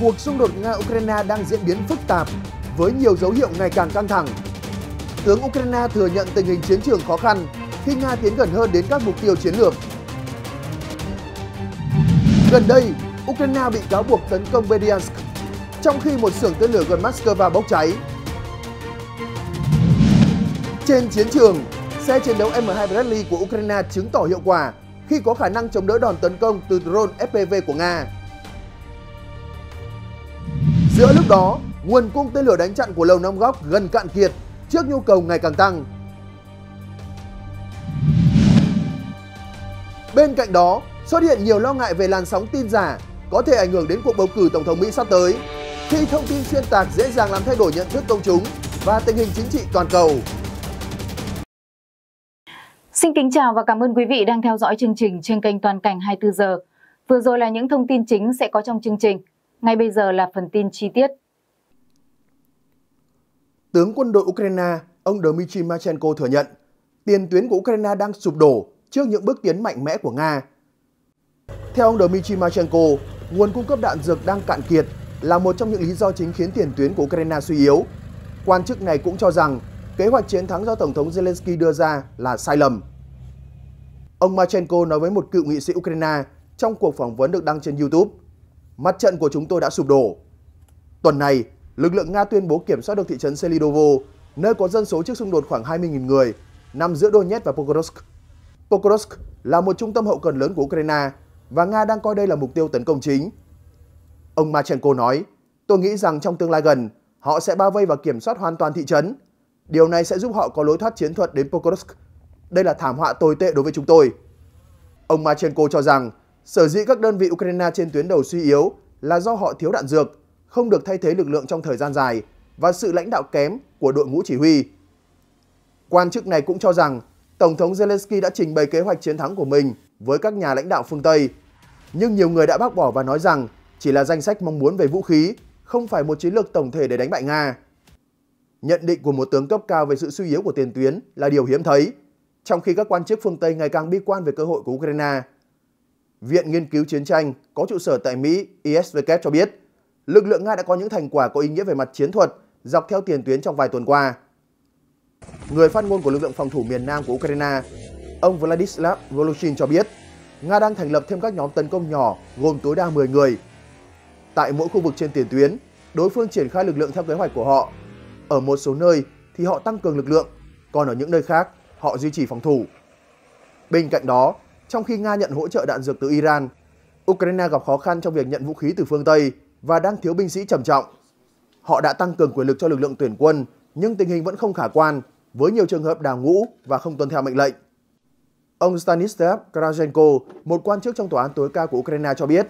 cuộc xung đột Nga-Ukraine đang diễn biến phức tạp với nhiều dấu hiệu ngày càng căng thẳng. Tướng Ukraine thừa nhận tình hình chiến trường khó khăn khi Nga tiến gần hơn đến các mục tiêu chiến lược. Gần đây, Ukraine bị cáo buộc tấn công Berdyansk, trong khi một xưởng tên lửa gần Moscow bốc cháy. Trên chiến trường, xe chiến đấu M2 Bradley của Ukraine chứng tỏ hiệu quả khi có khả năng chống đỡ đòn tấn công từ drone FPV của Nga. Giữa lúc đó, nguồn cung tên lửa đánh chặn của Lầu Năm Góc gần cạn kiệt trước nhu cầu ngày càng tăng. Bên cạnh đó, xuất hiện nhiều lo ngại về làn sóng tin giả có thể ảnh hưởng đến cuộc bầu cử tổng thống Mỹ sắp tới, khi thông tin xuyên tạc dễ dàng làm thay đổi nhận thức công chúng và tình hình chính trị toàn cầu. Xin kính chào và cảm ơn quý vị đang theo dõi chương trình trên kênh Toàn cảnh 24 giờ. Vừa rồi là những thông tin chính sẽ có trong chương trình. Ngay bây giờ là phần tin chi tiết. Tướng quân đội Ukraine, ông Dmitry Machenko thừa nhận tiền tuyến của Ukraine đang sụp đổ trước những bước tiến mạnh mẽ của Nga. Theo ông Dmitry Machenko, nguồn cung cấp đạn dược đang cạn kiệt là một trong những lý do chính khiến tiền tuyến của Ukraine suy yếu. Quan chức này cũng cho rằng kế hoạch chiến thắng do Tổng thống Zelensky đưa ra là sai lầm. Ông Machenko nói với một cựu nghị sĩ Ukraine trong cuộc phỏng vấn được đăng trên YouTube mặt trận của chúng tôi đã sụp đổ. Tuần này, lực lượng Nga tuyên bố kiểm soát được thị trấn Selidovo, nơi có dân số trước xung đột khoảng 20.000 người, nằm giữa Donetsk và Pokrovsk. Pokrovsk là một trung tâm hậu cần lớn của Ukraine và Nga đang coi đây là mục tiêu tấn công chính. Ông Machenko nói, tôi nghĩ rằng trong tương lai gần, họ sẽ bao vây và kiểm soát hoàn toàn thị trấn. Điều này sẽ giúp họ có lối thoát chiến thuật đến Pokrovsk. Đây là thảm họa tồi tệ đối với chúng tôi. Ông Machenko cho rằng Sở dĩ các đơn vị Ukraine trên tuyến đầu suy yếu là do họ thiếu đạn dược, không được thay thế lực lượng trong thời gian dài và sự lãnh đạo kém của đội ngũ chỉ huy. Quan chức này cũng cho rằng Tổng thống Zelensky đã trình bày kế hoạch chiến thắng của mình với các nhà lãnh đạo phương Tây. Nhưng nhiều người đã bác bỏ và nói rằng chỉ là danh sách mong muốn về vũ khí, không phải một chiến lược tổng thể để đánh bại Nga. Nhận định của một tướng cấp cao về sự suy yếu của tiền tuyến là điều hiếm thấy, trong khi các quan chức phương Tây ngày càng bi quan về cơ hội của Ukraine. Viện Nghiên cứu Chiến tranh có trụ sở tại Mỹ ISVK cho biết, lực lượng Nga đã có những thành quả có ý nghĩa về mặt chiến thuật dọc theo tiền tuyến trong vài tuần qua. Người phát ngôn của lực lượng phòng thủ miền Nam của Ukraine, ông Vladislav Voloshin cho biết, Nga đang thành lập thêm các nhóm tấn công nhỏ gồm tối đa 10 người. Tại mỗi khu vực trên tiền tuyến, đối phương triển khai lực lượng theo kế hoạch của họ. Ở một số nơi thì họ tăng cường lực lượng, còn ở những nơi khác họ duy trì phòng thủ. Bên cạnh đó, trong khi Nga nhận hỗ trợ đạn dược từ Iran. Ukraine gặp khó khăn trong việc nhận vũ khí từ phương Tây và đang thiếu binh sĩ trầm trọng. Họ đã tăng cường quyền lực cho lực lượng tuyển quân, nhưng tình hình vẫn không khả quan, với nhiều trường hợp đào ngũ và không tuân theo mệnh lệnh. Ông Stanislav Kravchenko, một quan chức trong tòa án tối cao của Ukraine cho biết,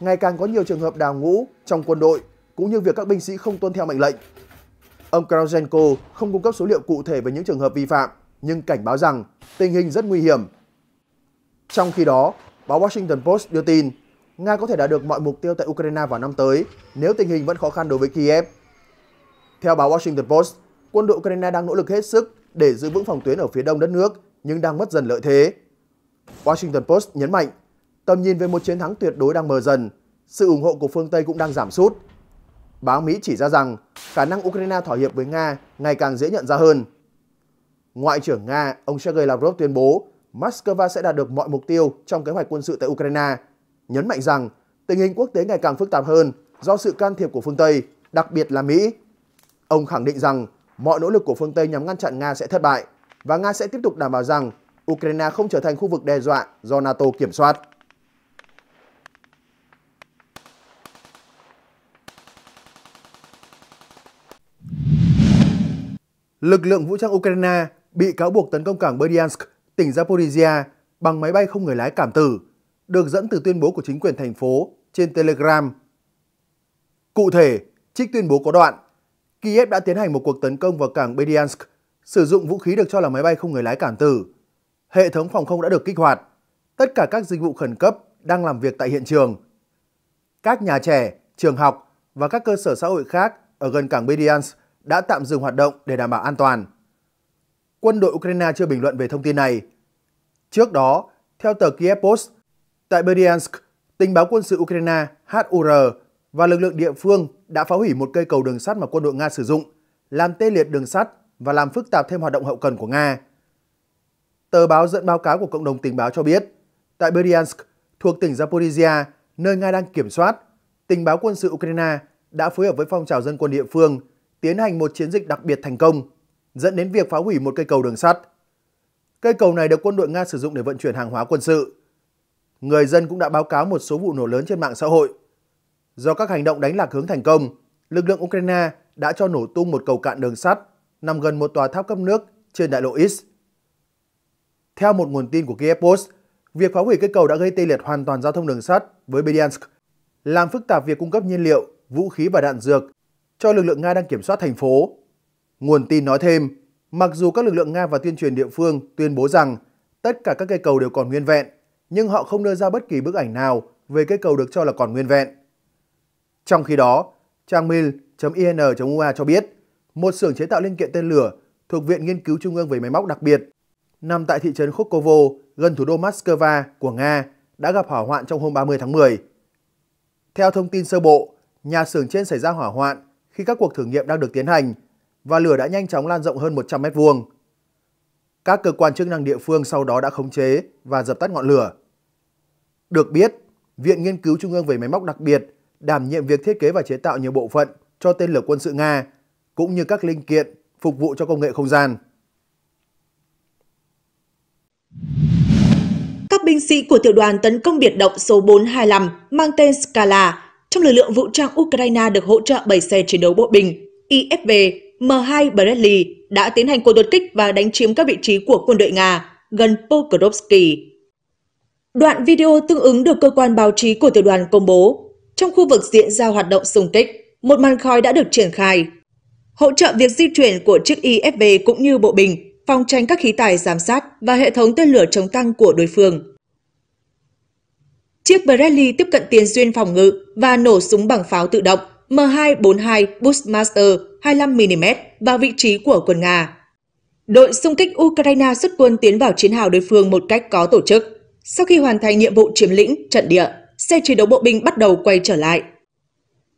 ngày càng có nhiều trường hợp đào ngũ trong quân đội cũng như việc các binh sĩ không tuân theo mệnh lệnh. Ông Kravchenko không cung cấp số liệu cụ thể về những trường hợp vi phạm, nhưng cảnh báo rằng tình hình rất nguy hiểm trong khi đó, báo Washington Post đưa tin Nga có thể đạt được mọi mục tiêu tại Ukraine vào năm tới nếu tình hình vẫn khó khăn đối với Kiev. Theo báo Washington Post, quân đội Ukraine đang nỗ lực hết sức để giữ vững phòng tuyến ở phía đông đất nước nhưng đang mất dần lợi thế. Washington Post nhấn mạnh, tầm nhìn về một chiến thắng tuyệt đối đang mờ dần, sự ủng hộ của phương Tây cũng đang giảm sút. Báo Mỹ chỉ ra rằng khả năng Ukraine thỏa hiệp với Nga ngày càng dễ nhận ra hơn. Ngoại trưởng Nga, ông Sergei Lavrov tuyên bố Moscow sẽ đạt được mọi mục tiêu trong kế hoạch quân sự tại Ukraine, nhấn mạnh rằng tình hình quốc tế ngày càng phức tạp hơn do sự can thiệp của phương Tây, đặc biệt là Mỹ. Ông khẳng định rằng mọi nỗ lực của phương Tây nhằm ngăn chặn Nga sẽ thất bại và Nga sẽ tiếp tục đảm bảo rằng Ukraine không trở thành khu vực đe dọa do NATO kiểm soát. Lực lượng vũ trang Ukraine bị cáo buộc tấn công cảng Berdyansk tỉnh Zaporizhia bằng máy bay không người lái cảm tử, được dẫn từ tuyên bố của chính quyền thành phố trên Telegram. Cụ thể, trích tuyên bố có đoạn, Kiev đã tiến hành một cuộc tấn công vào cảng Bediansk, sử dụng vũ khí được cho là máy bay không người lái cảm tử. Hệ thống phòng không đã được kích hoạt. Tất cả các dịch vụ khẩn cấp đang làm việc tại hiện trường. Các nhà trẻ, trường học và các cơ sở xã hội khác ở gần cảng Bediansk đã tạm dừng hoạt động để đảm bảo an toàn quân đội Ukraine chưa bình luận về thông tin này. Trước đó, theo tờ Kiev Post, tại Berdyansk, tình báo quân sự Ukraine HUR và lực lượng địa phương đã phá hủy một cây cầu đường sắt mà quân đội Nga sử dụng, làm tê liệt đường sắt và làm phức tạp thêm hoạt động hậu cần của Nga. Tờ báo dẫn báo cáo của cộng đồng tình báo cho biết, tại Berdyansk, thuộc tỉnh Zaporizhia, nơi Nga đang kiểm soát, tình báo quân sự Ukraine đã phối hợp với phong trào dân quân địa phương tiến hành một chiến dịch đặc biệt thành công dẫn đến việc phá hủy một cây cầu đường sắt. Cây cầu này được quân đội Nga sử dụng để vận chuyển hàng hóa quân sự. Người dân cũng đã báo cáo một số vụ nổ lớn trên mạng xã hội. Do các hành động đánh lạc hướng thành công, lực lượng Ukraine đã cho nổ tung một cầu cạn đường sắt nằm gần một tòa tháp cấp nước trên đại lộ X. Theo một nguồn tin của Kiev Post, việc phá hủy cây cầu đã gây tê liệt hoàn toàn giao thông đường sắt với Bediansk, làm phức tạp việc cung cấp nhiên liệu, vũ khí và đạn dược cho lực lượng Nga đang kiểm soát thành phố Nguồn tin nói thêm, mặc dù các lực lượng Nga và tuyên truyền địa phương tuyên bố rằng tất cả các cây cầu đều còn nguyên vẹn, nhưng họ không đưa ra bất kỳ bức ảnh nào về cây cầu được cho là còn nguyên vẹn. Trong khi đó, trang mil.in.ua cho biết, một xưởng chế tạo linh kiện tên lửa thuộc Viện Nghiên cứu Trung ương về Máy móc đặc biệt, nằm tại thị trấn Khokovo gần thủ đô Moscow của Nga đã gặp hỏa hoạn trong hôm 30 tháng 10. Theo thông tin sơ bộ, nhà xưởng trên xảy ra hỏa hoạn khi các cuộc thử nghiệm đang được tiến hành và lửa đã nhanh chóng lan rộng hơn 100 mét vuông. Các cơ quan chức năng địa phương sau đó đã khống chế và dập tắt ngọn lửa. Được biết, Viện Nghiên cứu Trung ương về Máy móc đặc biệt đảm nhiệm việc thiết kế và chế tạo nhiều bộ phận cho tên lửa quân sự Nga, cũng như các linh kiện phục vụ cho công nghệ không gian. Các binh sĩ của tiểu đoàn tấn công biệt động số 425 mang tên Scala trong lực lượng vũ trang Ukraine được hỗ trợ 7 xe chiến đấu bộ binh IFV M2 Bradley đã tiến hành cuộc đột kích và đánh chiếm các vị trí của quân đội Nga gần Pokrovsky. Đoạn video tương ứng được cơ quan báo chí của tiểu đoàn công bố. Trong khu vực diễn ra hoạt động xung kích, một màn khói đã được triển khai. Hỗ trợ việc di chuyển của chiếc IFV cũng như bộ bình, phòng tránh các khí tài giám sát và hệ thống tên lửa chống tăng của đối phương. Chiếc Bradley tiếp cận tiền duyên phòng ngự và nổ súng bằng pháo tự động M242 Bushmaster 25mm vào vị trí của quân Nga. Đội xung kích Ukraine xuất quân tiến vào chiến hào đối phương một cách có tổ chức. Sau khi hoàn thành nhiệm vụ chiếm lĩnh, trận địa, xe chiến đấu bộ binh bắt đầu quay trở lại.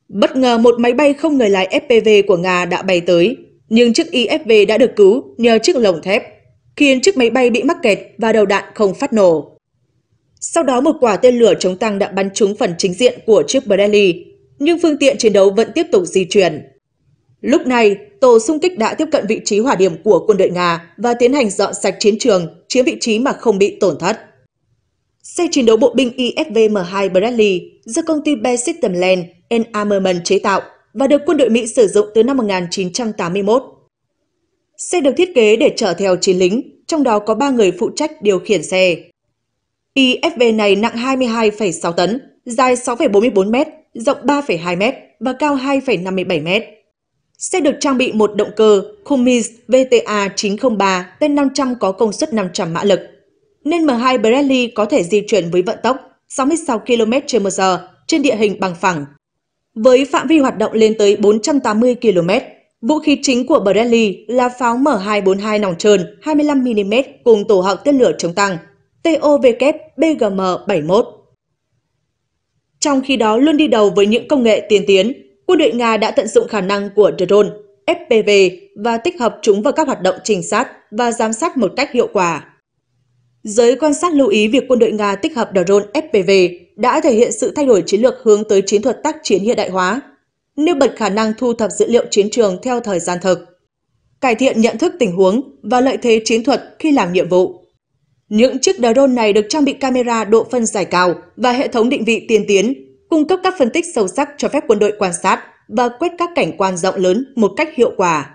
Bất ngờ một máy bay không người lái FPV của Nga đã bay tới, nhưng chiếc IFV đã được cứu nhờ chiếc lồng thép, khiến chiếc máy bay bị mắc kẹt và đầu đạn không phát nổ. Sau đó một quả tên lửa chống tăng đã bắn trúng phần chính diện của chiếc Bradley, nhưng phương tiện chiến đấu vẫn tiếp tục di chuyển. Lúc này, tổ xung kích đã tiếp cận vị trí hỏa điểm của quân đội Nga và tiến hành dọn sạch chiến trường, chiếm vị trí mà không bị tổn thất. Xe chiến đấu bộ binh ISV-M2 Bradley do công ty Bell System Land and Armament chế tạo và được quân đội Mỹ sử dụng từ năm 1981. Xe được thiết kế để chở theo chiến lính, trong đó có 3 người phụ trách điều khiển xe. ISV này nặng 22,6 tấn, dài 6,44 m, rộng 3,2 m và cao 2,57 m. Xe được trang bị một động cơ Cummins VTA 903 T500 có công suất 500 mã lực, nên M2 Bradley có thể di chuyển với vận tốc 66 km/h trên địa hình bằng phẳng. Với phạm vi hoạt động lên tới 480 km, vũ khí chính của Bradley là pháo M242 nòng trơn 25mm cùng tổ hợp tên lửa chống tăng TOVK BGM-71. Trong khi đó luôn đi đầu với những công nghệ tiên tiến, quân đội Nga đã tận dụng khả năng của drone, FPV và tích hợp chúng vào các hoạt động trinh sát và giám sát một cách hiệu quả. Giới quan sát lưu ý việc quân đội Nga tích hợp drone FPV đã thể hiện sự thay đổi chiến lược hướng tới chiến thuật tác chiến hiện đại hóa, nêu bật khả năng thu thập dữ liệu chiến trường theo thời gian thực, cải thiện nhận thức tình huống và lợi thế chiến thuật khi làm nhiệm vụ. Những chiếc drone này được trang bị camera độ phân giải cao và hệ thống định vị tiên tiến, cung cấp các phân tích sâu sắc cho phép quân đội quan sát và quét các cảnh quan rộng lớn một cách hiệu quả.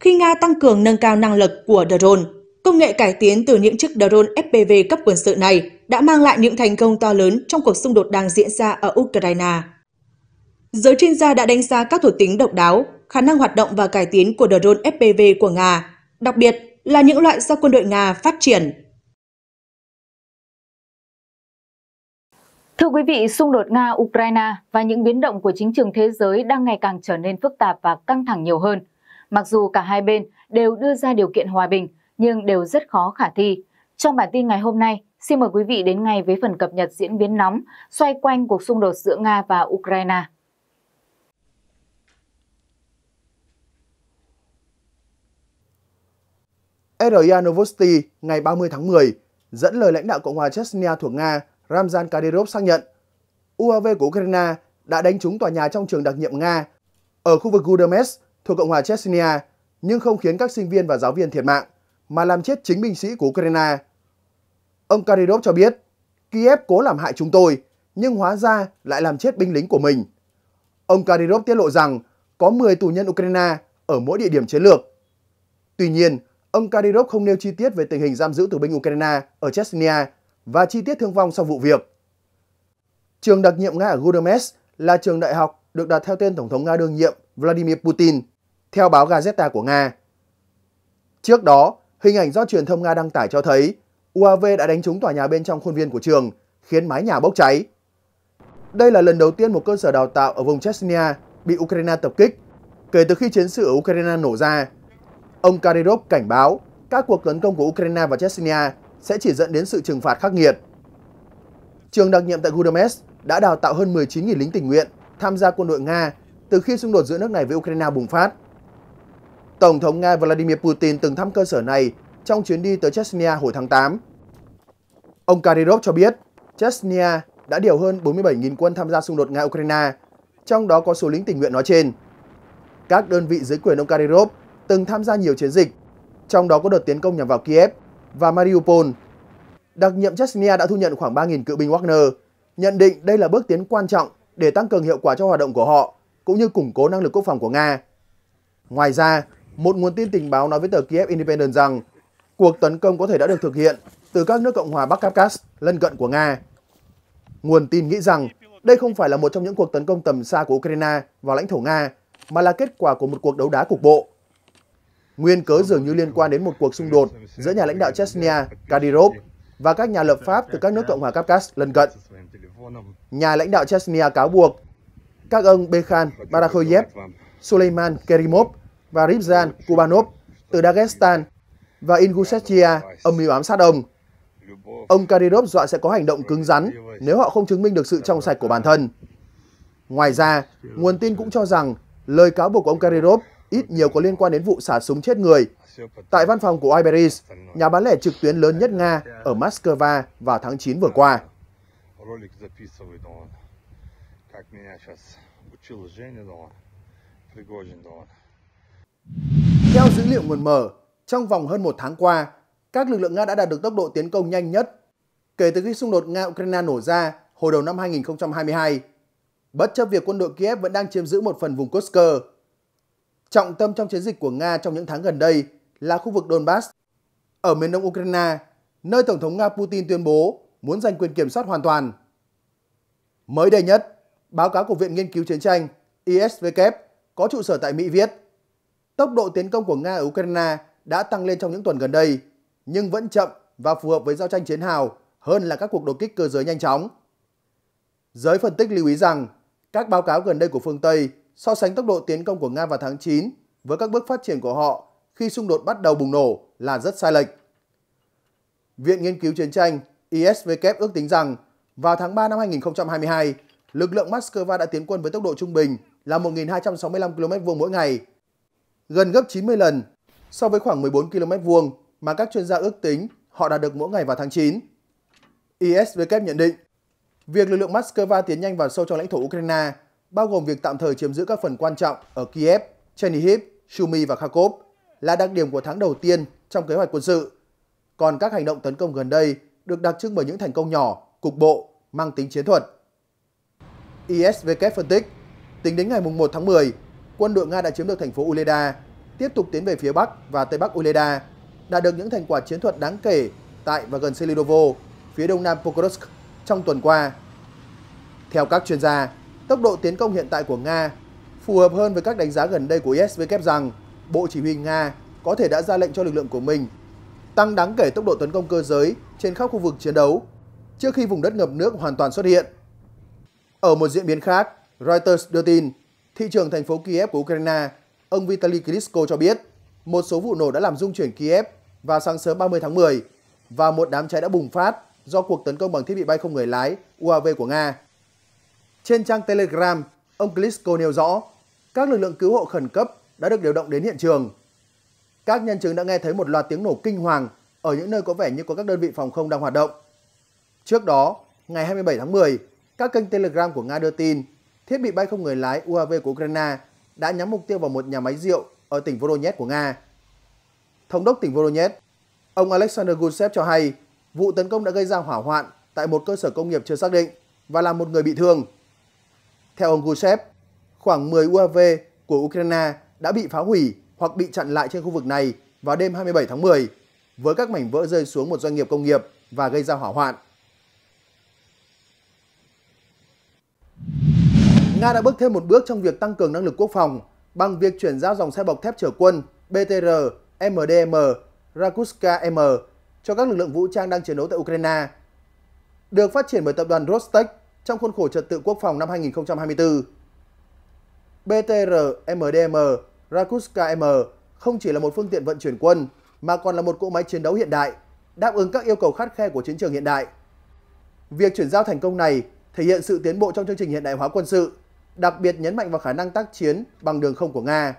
Khi Nga tăng cường nâng cao năng lực của drone, công nghệ cải tiến từ những chiếc drone FPV cấp quân sự này đã mang lại những thành công to lớn trong cuộc xung đột đang diễn ra ở Ukraine. Giới chuyên gia đã đánh giá các thuộc tính độc đáo, khả năng hoạt động và cải tiến của drone FPV của Nga, đặc biệt là những loại do quân đội Nga phát triển. Thưa quý vị, xung đột Nga-Ukraine và những biến động của chính trường thế giới đang ngày càng trở nên phức tạp và căng thẳng nhiều hơn. Mặc dù cả hai bên đều đưa ra điều kiện hòa bình, nhưng đều rất khó khả thi. Trong bản tin ngày hôm nay, xin mời quý vị đến ngay với phần cập nhật diễn biến nóng xoay quanh cuộc xung đột giữa Nga và Ukraine. RIA Novosti ngày 30 tháng 10 dẫn lời lãnh đạo Cộng hòa Chechnya thuộc Nga Ramzan Kadyrov xác nhận UAV của Ukraine đã đánh trúng tòa nhà trong trường đặc nhiệm Nga ở khu vực Gudermes thuộc Cộng hòa Chechnya nhưng không khiến các sinh viên và giáo viên thiệt mạng mà làm chết chính binh sĩ của Ukraine. Ông Kadyrov cho biết Kiev cố làm hại chúng tôi nhưng hóa ra lại làm chết binh lính của mình. Ông Kadyrov tiết lộ rằng có 10 tù nhân Ukraine ở mỗi địa điểm chiến lược. Tuy nhiên, Ông Kadyrov không nêu chi tiết về tình hình giam giữ tù binh Ukraine ở Chechnya và chi tiết thương vong sau vụ việc. Trường đặc nhiệm Nga ở Gudermes là trường đại học được đặt theo tên Tổng thống Nga đương nhiệm Vladimir Putin, theo báo Gazeta của Nga. Trước đó, hình ảnh do truyền thông Nga đăng tải cho thấy UAV đã đánh trúng tòa nhà bên trong khuôn viên của trường, khiến mái nhà bốc cháy. Đây là lần đầu tiên một cơ sở đào tạo ở vùng Chechnya bị Ukraine tập kích kể từ khi chiến sự ở Ukraine nổ ra. Ông Kadyrov cảnh báo các cuộc tấn công của Ukraine và Chechnya sẽ chỉ dẫn đến sự trừng phạt khắc nghiệt. Trường đặc nhiệm tại Gudames đã đào tạo hơn 19.000 lính tình nguyện tham gia quân đội Nga từ khi xung đột giữa nước này với Ukraine bùng phát. Tổng thống Nga Vladimir Putin từng thăm cơ sở này trong chuyến đi tới Chechnya hồi tháng 8. Ông Kadyrov cho biết Chechnya đã điều hơn 47.000 quân tham gia xung đột Nga-Ukraine, trong đó có số lính tình nguyện nói trên. Các đơn vị dưới quyền ông Kadyrov từng tham gia nhiều chiến dịch, trong đó có đợt tiến công nhằm vào Kiev và Mariupol. Đặc nhiệm Chechnya đã thu nhận khoảng 3.000 cựu binh Wagner, nhận định đây là bước tiến quan trọng để tăng cường hiệu quả cho hoạt động của họ, cũng như củng cố năng lực quốc phòng của Nga. Ngoài ra, một nguồn tin tình báo nói với tờ Kiev Independent rằng cuộc tấn công có thể đã được thực hiện từ các nước Cộng hòa Bắc Caucasus lân cận của Nga. Nguồn tin nghĩ rằng đây không phải là một trong những cuộc tấn công tầm xa của Ukraine vào lãnh thổ Nga, mà là kết quả của một cuộc đấu đá cục bộ Nguyên cớ dường như liên quan đến một cuộc xung đột giữa nhà lãnh đạo Chechnya, Kadyrov, và các nhà lập pháp từ các nước Cộng hòa Caucasus lần cận. Nhà lãnh đạo Chechnya cáo buộc các ông Bekhan Barakhoyev, Suleiman Kerimov và Rizvan Kubanov từ Dagestan và Ingushetia âm mưu ám sát ông. Ông Kadyrov dọa sẽ có hành động cứng rắn nếu họ không chứng minh được sự trong sạch của bản thân. Ngoài ra, nguồn tin cũng cho rằng lời cáo buộc của ông Kadyrov ít nhiều có liên quan đến vụ xả súng chết người tại văn phòng của Iberis, nhà bán lẻ trực tuyến lớn nhất Nga ở Moscow vào tháng 9 vừa qua. Theo dữ liệu nguồn mở, trong vòng hơn một tháng qua, các lực lượng Nga đã đạt được tốc độ tiến công nhanh nhất kể từ khi xung đột Nga-Ukraine nổ ra hồi đầu năm 2022. Bất chấp việc quân đội Kiev vẫn đang chiếm giữ một phần vùng Kursk, Trọng tâm trong chiến dịch của Nga trong những tháng gần đây là khu vực Donbass ở miền đông Ukraine, nơi Tổng thống Nga Putin tuyên bố muốn giành quyền kiểm soát hoàn toàn. Mới đây nhất, báo cáo của Viện Nghiên cứu Chiến tranh ISW có trụ sở tại Mỹ viết Tốc độ tiến công của Nga ở Ukraine đã tăng lên trong những tuần gần đây, nhưng vẫn chậm và phù hợp với giao tranh chiến hào hơn là các cuộc đột kích cơ giới nhanh chóng. Giới phân tích lưu ý rằng, các báo cáo gần đây của phương Tây So sánh tốc độ tiến công của Nga vào tháng 9 với các bước phát triển của họ khi xung đột bắt đầu bùng nổ là rất sai lệch. Viện Nghiên cứu Chiến tranh ISVK ước tính rằng vào tháng 3 năm 2022, lực lượng Moscow đã tiến quân với tốc độ trung bình là 1.265 km vuông mỗi ngày, gần gấp 90 lần so với khoảng 14 km vuông mà các chuyên gia ước tính họ đạt được mỗi ngày vào tháng 9. ISVK nhận định, việc lực lượng Moscow tiến nhanh vào sâu trong lãnh thổ Ukraine bao gồm việc tạm thời chiếm giữ các phần quan trọng ở Kiev, Chernihiv, Sumy và Kharkov là đặc điểm của tháng đầu tiên trong kế hoạch quân sự. Còn các hành động tấn công gần đây được đặc trưng bởi những thành công nhỏ, cục bộ, mang tính chiến thuật. ISVK phân tích, tính đến ngày 1 tháng 10, quân đội Nga đã chiếm được thành phố Uleda, tiếp tục tiến về phía Bắc và Tây Bắc Uleda, đạt được những thành quả chiến thuật đáng kể tại và gần Selidovo, phía đông nam Pokrovsk trong tuần qua. Theo các chuyên gia, tốc độ tiến công hiện tại của Nga phù hợp hơn với các đánh giá gần đây của ISW rằng Bộ Chỉ huy Nga có thể đã ra lệnh cho lực lượng của mình tăng đáng kể tốc độ tấn công cơ giới trên khắp khu vực chiến đấu trước khi vùng đất ngập nước hoàn toàn xuất hiện. Ở một diễn biến khác, Reuters đưa tin, thị trường thành phố Kiev của Ukraine, ông Vitaly Klitschko cho biết một số vụ nổ đã làm rung chuyển Kiev vào sáng sớm 30 tháng 10 và một đám cháy đã bùng phát do cuộc tấn công bằng thiết bị bay không người lái UAV của Nga. Trên trang Telegram, ông Klitschko nêu rõ, các lực lượng cứu hộ khẩn cấp đã được điều động đến hiện trường. Các nhân chứng đã nghe thấy một loạt tiếng nổ kinh hoàng ở những nơi có vẻ như có các đơn vị phòng không đang hoạt động. Trước đó, ngày 27 tháng 10, các kênh Telegram của Nga đưa tin thiết bị bay không người lái UAV của Ukraine đã nhắm mục tiêu vào một nhà máy rượu ở tỉnh Voronezh của Nga. Thống đốc tỉnh Voronezh, ông Alexander Gusev cho hay vụ tấn công đã gây ra hỏa hoạn tại một cơ sở công nghiệp chưa xác định và làm một người bị thương. Theo ông Gusev, khoảng 10 UAV của Ukraine đã bị phá hủy hoặc bị chặn lại trên khu vực này vào đêm 27 tháng 10, với các mảnh vỡ rơi xuống một doanh nghiệp công nghiệp và gây ra hỏa hoạn. Nga đã bước thêm một bước trong việc tăng cường năng lực quốc phòng bằng việc chuyển giao dòng xe bọc thép chở quân BTR, MDM, Rakuska M cho các lực lượng vũ trang đang chiến đấu tại Ukraine. Được phát triển bởi tập đoàn Rostec trong khuôn khổ trật tự quốc phòng năm 2024. BTR-MDM Rakuska-M không chỉ là một phương tiện vận chuyển quân mà còn là một cỗ máy chiến đấu hiện đại, đáp ứng các yêu cầu khắt khe của chiến trường hiện đại. Việc chuyển giao thành công này thể hiện sự tiến bộ trong chương trình hiện đại hóa quân sự, đặc biệt nhấn mạnh vào khả năng tác chiến bằng đường không của Nga.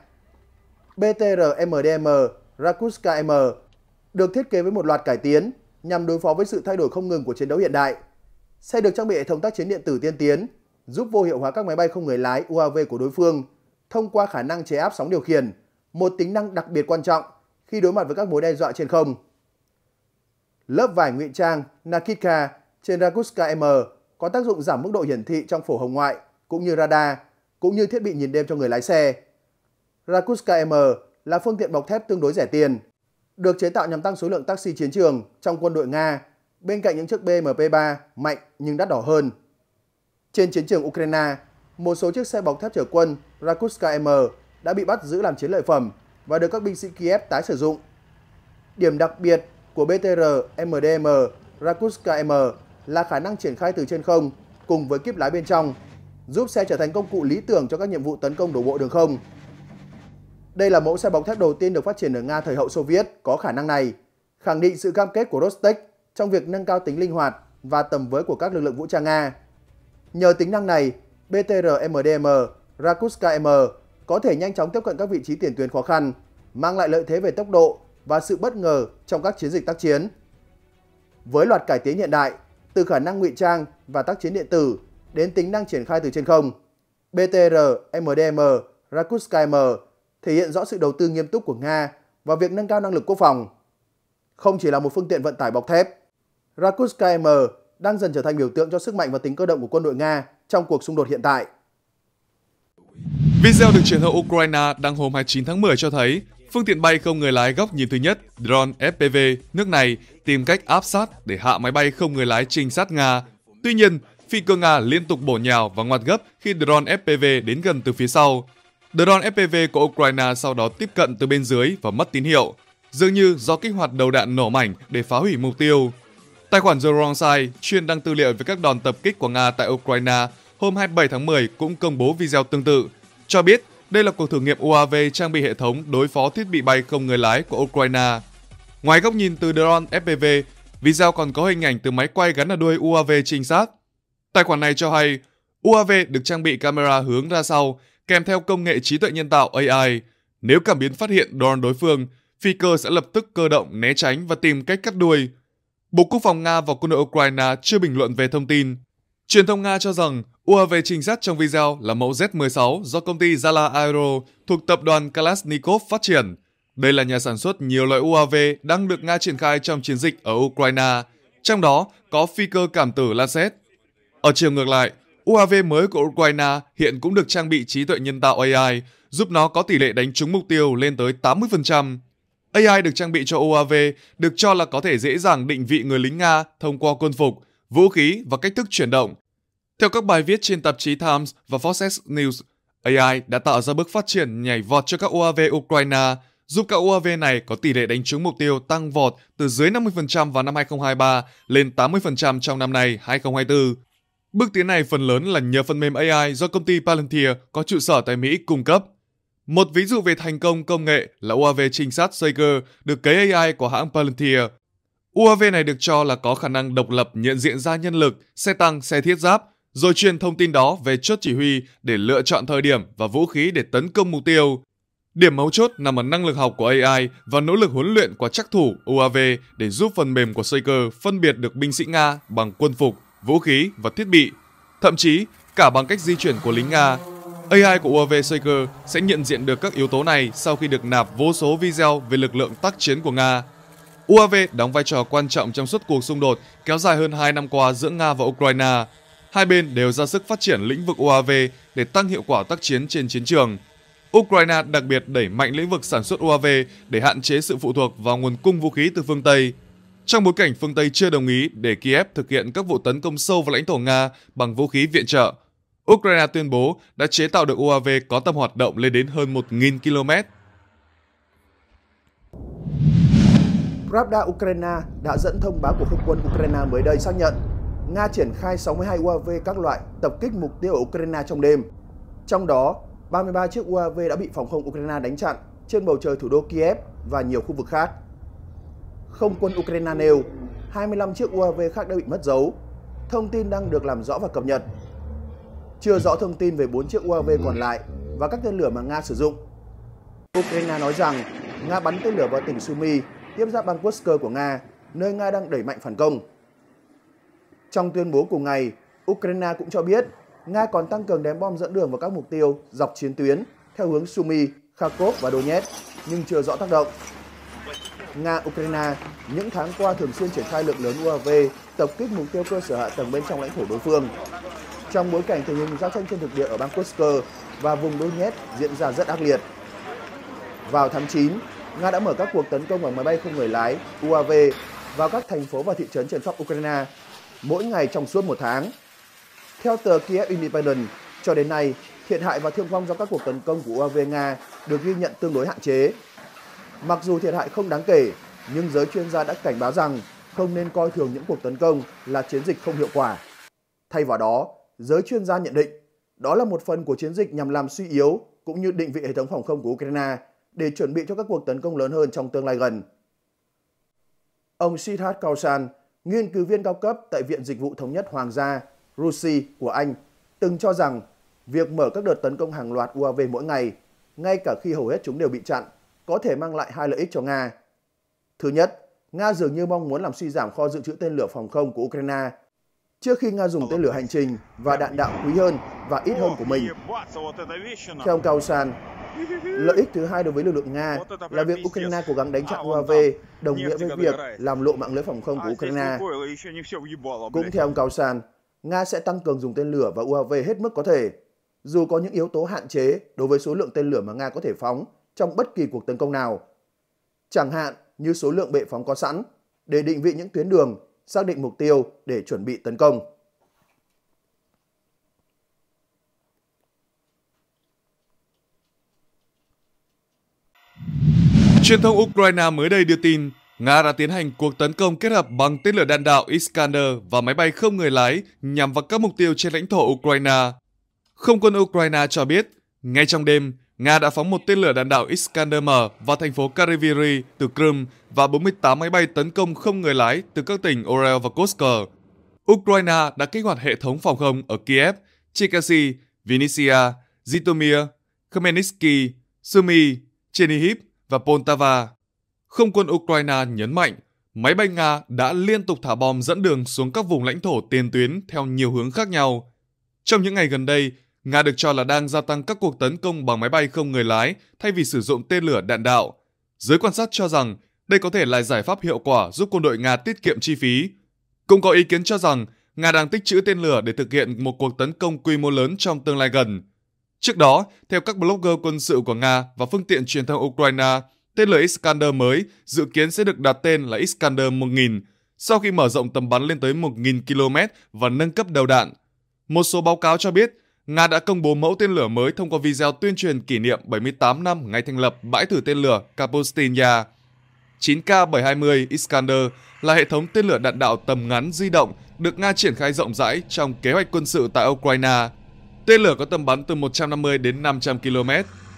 BTR-MDM Rakuska-M được thiết kế với một loạt cải tiến nhằm đối phó với sự thay đổi không ngừng của chiến đấu hiện đại. Xe được trang bị hệ thống tác chiến điện tử tiên tiến, giúp vô hiệu hóa các máy bay không người lái UAV của đối phương thông qua khả năng chế áp sóng điều khiển, một tính năng đặc biệt quan trọng khi đối mặt với các mối đe dọa trên không. Lớp vải ngụy trang Nakitka trên Raguska M có tác dụng giảm mức độ hiển thị trong phổ hồng ngoại cũng như radar, cũng như thiết bị nhìn đêm cho người lái xe. Rakuska M là phương tiện bọc thép tương đối rẻ tiền, được chế tạo nhằm tăng số lượng taxi chiến trường trong quân đội Nga bên cạnh những chiếc BMP-3 mạnh nhưng đắt đỏ hơn. Trên chiến trường Ukraine, một số chiếc xe bọc thép chở quân Rakuska M đã bị bắt giữ làm chiến lợi phẩm và được các binh sĩ Kiev tái sử dụng. Điểm đặc biệt của BTR MDM Rakuska M là khả năng triển khai từ trên không cùng với kíp lái bên trong, giúp xe trở thành công cụ lý tưởng cho các nhiệm vụ tấn công đổ bộ đường không. Đây là mẫu xe bọc thép đầu tiên được phát triển ở Nga thời hậu Soviet có khả năng này, khẳng định sự cam kết của Rostec trong việc nâng cao tính linh hoạt và tầm với của các lực lượng vũ trang Nga. Nhờ tính năng này, BTR-MDM, Rakuska-M có thể nhanh chóng tiếp cận các vị trí tiền tuyến khó khăn, mang lại lợi thế về tốc độ và sự bất ngờ trong các chiến dịch tác chiến. Với loạt cải tiến hiện đại, từ khả năng ngụy trang và tác chiến điện tử đến tính năng triển khai từ trên không, BTR-MDM, Rakuska-M thể hiện rõ sự đầu tư nghiêm túc của Nga vào việc nâng cao năng lực quốc phòng. Không chỉ là một phương tiện vận tải bọc thép, Rakuska M đang dần trở thành biểu tượng cho sức mạnh và tính cơ động của quân đội Nga trong cuộc xung đột hiện tại. Video được truyền thông Ukraine đăng hôm 29 tháng 10 cho thấy phương tiện bay không người lái góc nhìn thứ nhất drone FPV nước này tìm cách áp sát để hạ máy bay không người lái trinh sát Nga. Tuy nhiên, phi cơ Nga liên tục bổ nhào và ngoặt gấp khi drone FPV đến gần từ phía sau. Drone FPV của Ukraine sau đó tiếp cận từ bên dưới và mất tín hiệu, dường như do kích hoạt đầu đạn nổ mảnh để phá hủy mục tiêu. Tài khoản The Wrong Side chuyên đăng tư liệu về các đòn tập kích của Nga tại Ukraine hôm 27 tháng 10 cũng công bố video tương tự, cho biết đây là cuộc thử nghiệm UAV trang bị hệ thống đối phó thiết bị bay không người lái của Ukraine. Ngoài góc nhìn từ drone FPV, video còn có hình ảnh từ máy quay gắn ở đuôi UAV trinh sát. Tài khoản này cho hay, UAV được trang bị camera hướng ra sau, kèm theo công nghệ trí tuệ nhân tạo AI. Nếu cảm biến phát hiện drone đối phương, phi cơ sẽ lập tức cơ động né tránh và tìm cách cắt đuôi – Bộ Quốc phòng Nga và quân đội Ukraine chưa bình luận về thông tin. Truyền thông Nga cho rằng UAV trinh sát trong video là mẫu Z-16 do công ty Zala Aero thuộc tập đoàn Kalashnikov phát triển. Đây là nhà sản xuất nhiều loại UAV đang được Nga triển khai trong chiến dịch ở Ukraine, trong đó có phi cơ cảm tử Lancet. Ở chiều ngược lại, UAV mới của Ukraine hiện cũng được trang bị trí tuệ nhân tạo AI, giúp nó có tỷ lệ đánh trúng mục tiêu lên tới 80%. AI được trang bị cho UAV được cho là có thể dễ dàng định vị người lính Nga thông qua quân phục, vũ khí và cách thức chuyển động. Theo các bài viết trên tạp chí Times và Fox News, AI đã tạo ra bước phát triển nhảy vọt cho các UAV Ukraine, giúp các UAV này có tỷ lệ đánh trúng mục tiêu tăng vọt từ dưới 50% vào năm 2023 lên 80% trong năm nay 2024. Bước tiến này phần lớn là nhờ phần mềm AI do công ty Palantir có trụ sở tại Mỹ cung cấp – một ví dụ về thành công công nghệ là UAV trinh sát Sager được cấy AI của hãng Palantir. UAV này được cho là có khả năng độc lập nhận diện ra nhân lực, xe tăng, xe thiết giáp, rồi truyền thông tin đó về chốt chỉ huy để lựa chọn thời điểm và vũ khí để tấn công mục tiêu. Điểm mấu chốt nằm ở năng lực học của AI và nỗ lực huấn luyện của chắc thủ UAV để giúp phần mềm của Sager phân biệt được binh sĩ Nga bằng quân phục, vũ khí và thiết bị, thậm chí cả bằng cách di chuyển của lính Nga AI của UAV Saker sẽ nhận diện được các yếu tố này sau khi được nạp vô số video về lực lượng tác chiến của Nga. UAV đóng vai trò quan trọng trong suốt cuộc xung đột kéo dài hơn 2 năm qua giữa Nga và Ukraine. Hai bên đều ra sức phát triển lĩnh vực UAV để tăng hiệu quả tác chiến trên chiến trường. Ukraine đặc biệt đẩy mạnh lĩnh vực sản xuất UAV để hạn chế sự phụ thuộc vào nguồn cung vũ khí từ phương Tây. Trong bối cảnh phương Tây chưa đồng ý để Kiev thực hiện các vụ tấn công sâu vào lãnh thổ Nga bằng vũ khí viện trợ, Ukraine tuyên bố đã chế tạo được UAV có tầm hoạt động lên đến hơn 1.000 km. Pravda Ukraine đã dẫn thông báo của không quân Ukraine mới đây xác nhận Nga triển khai 62 UAV các loại tập kích mục tiêu ở Ukraine trong đêm. Trong đó, 33 chiếc UAV đã bị phòng không Ukraine đánh chặn trên bầu trời thủ đô Kiev và nhiều khu vực khác. Không quân Ukraine nêu 25 chiếc UAV khác đã bị mất dấu. Thông tin đang được làm rõ và cập nhật chưa rõ thông tin về 4 chiếc UAV còn ừ. lại và các tên lửa mà Nga sử dụng. Ukraine nói rằng Nga bắn tên lửa vào tỉnh Sumy, tiếp giáp bang Kursk của Nga, nơi Nga đang đẩy mạnh phản công. Trong tuyên bố cùng ngày, Ukraine cũng cho biết Nga còn tăng cường ném bom dẫn đường vào các mục tiêu dọc chiến tuyến theo hướng Sumy, Kharkov và Donetsk, nhưng chưa rõ tác động. Nga-Ukraine những tháng qua thường xuyên triển khai lượng lớn UAV tập kích mục tiêu cơ sở hạ tầng bên trong lãnh thổ đối phương trong bối cảnh tình hình giao tranh trên thực địa ở bang Kursk và vùng Donetsk diễn ra rất ác liệt. Vào tháng 9, Nga đã mở các cuộc tấn công bằng máy bay không người lái UAV vào các thành phố và thị trấn trên khắp Ukraine mỗi ngày trong suốt một tháng. Theo tờ Kiev Independent, cho đến nay, thiệt hại và thương vong do các cuộc tấn công của UAV Nga được ghi nhận tương đối hạn chế. Mặc dù thiệt hại không đáng kể, nhưng giới chuyên gia đã cảnh báo rằng không nên coi thường những cuộc tấn công là chiến dịch không hiệu quả. Thay vào đó, giới chuyên gia nhận định đó là một phần của chiến dịch nhằm làm suy yếu cũng như định vị hệ thống phòng không của Ukraine để chuẩn bị cho các cuộc tấn công lớn hơn trong tương lai gần. Ông Siddharth Kausan, nghiên cứu viên cao cấp tại Viện Dịch vụ Thống nhất Hoàng gia Russi của Anh, từng cho rằng việc mở các đợt tấn công hàng loạt UAV mỗi ngày, ngay cả khi hầu hết chúng đều bị chặn, có thể mang lại hai lợi ích cho Nga. Thứ nhất, Nga dường như mong muốn làm suy giảm kho dự trữ tên lửa phòng không của Ukraine – trước khi Nga dùng tên lửa hành trình và đạn đạo quý hơn và ít hơn của mình. Theo ông Kausan, lợi ích thứ hai đối với lực lượng Nga là việc Ukraine cố gắng đánh chặn UAV đồng nghĩa với việc làm lộ mạng lưới phòng không của Ukraine. Cũng theo ông Kausan, Nga sẽ tăng cường dùng tên lửa và UAV hết mức có thể, dù có những yếu tố hạn chế đối với số lượng tên lửa mà Nga có thể phóng trong bất kỳ cuộc tấn công nào. Chẳng hạn như số lượng bệ phóng có sẵn để định vị những tuyến đường xác định mục tiêu để chuẩn bị tấn công. Truyền thông Ukraine mới đây đưa tin, Nga đã tiến hành cuộc tấn công kết hợp bằng tên lửa đạn đạo Iskander và máy bay không người lái nhằm vào các mục tiêu trên lãnh thổ Ukraine. Không quân Ukraine cho biết, ngay trong đêm, Nga đã phóng một tên lửa đạn đạo Iskander-M vào thành phố Kariviri từ Crimea và 48 máy bay tấn công không người lái từ các tỉnh Orel và Kursk. Ukraine đã kích hoạt hệ thống phòng không ở Kiev, Chikasi, Vinnytsia, Zhytomyr, Khmelnytsky, Sumy, Chernihiv và Poltava. Không quân Ukraine nhấn mạnh máy bay Nga đã liên tục thả bom dẫn đường xuống các vùng lãnh thổ tiền tuyến theo nhiều hướng khác nhau. Trong những ngày gần đây, Nga được cho là đang gia tăng các cuộc tấn công bằng máy bay không người lái thay vì sử dụng tên lửa đạn đạo. Giới quan sát cho rằng đây có thể là giải pháp hiệu quả giúp quân đội Nga tiết kiệm chi phí. Cũng có ý kiến cho rằng Nga đang tích trữ tên lửa để thực hiện một cuộc tấn công quy mô lớn trong tương lai gần. Trước đó, theo các blogger quân sự của Nga và phương tiện truyền thông Ukraine, tên lửa Iskander mới dự kiến sẽ được đặt tên là Iskander 1000 sau khi mở rộng tầm bắn lên tới 1000 km và nâng cấp đầu đạn. Một số báo cáo cho biết Nga đã công bố mẫu tên lửa mới thông qua video tuyên truyền kỷ niệm 78 năm ngày thành lập bãi thử tên lửa Kapustinnya. 9K720 Iskander là hệ thống tên lửa đạn đạo tầm ngắn di động được Nga triển khai rộng rãi trong kế hoạch quân sự tại Ukraine. Tên lửa có tầm bắn từ 150 đến 500 km,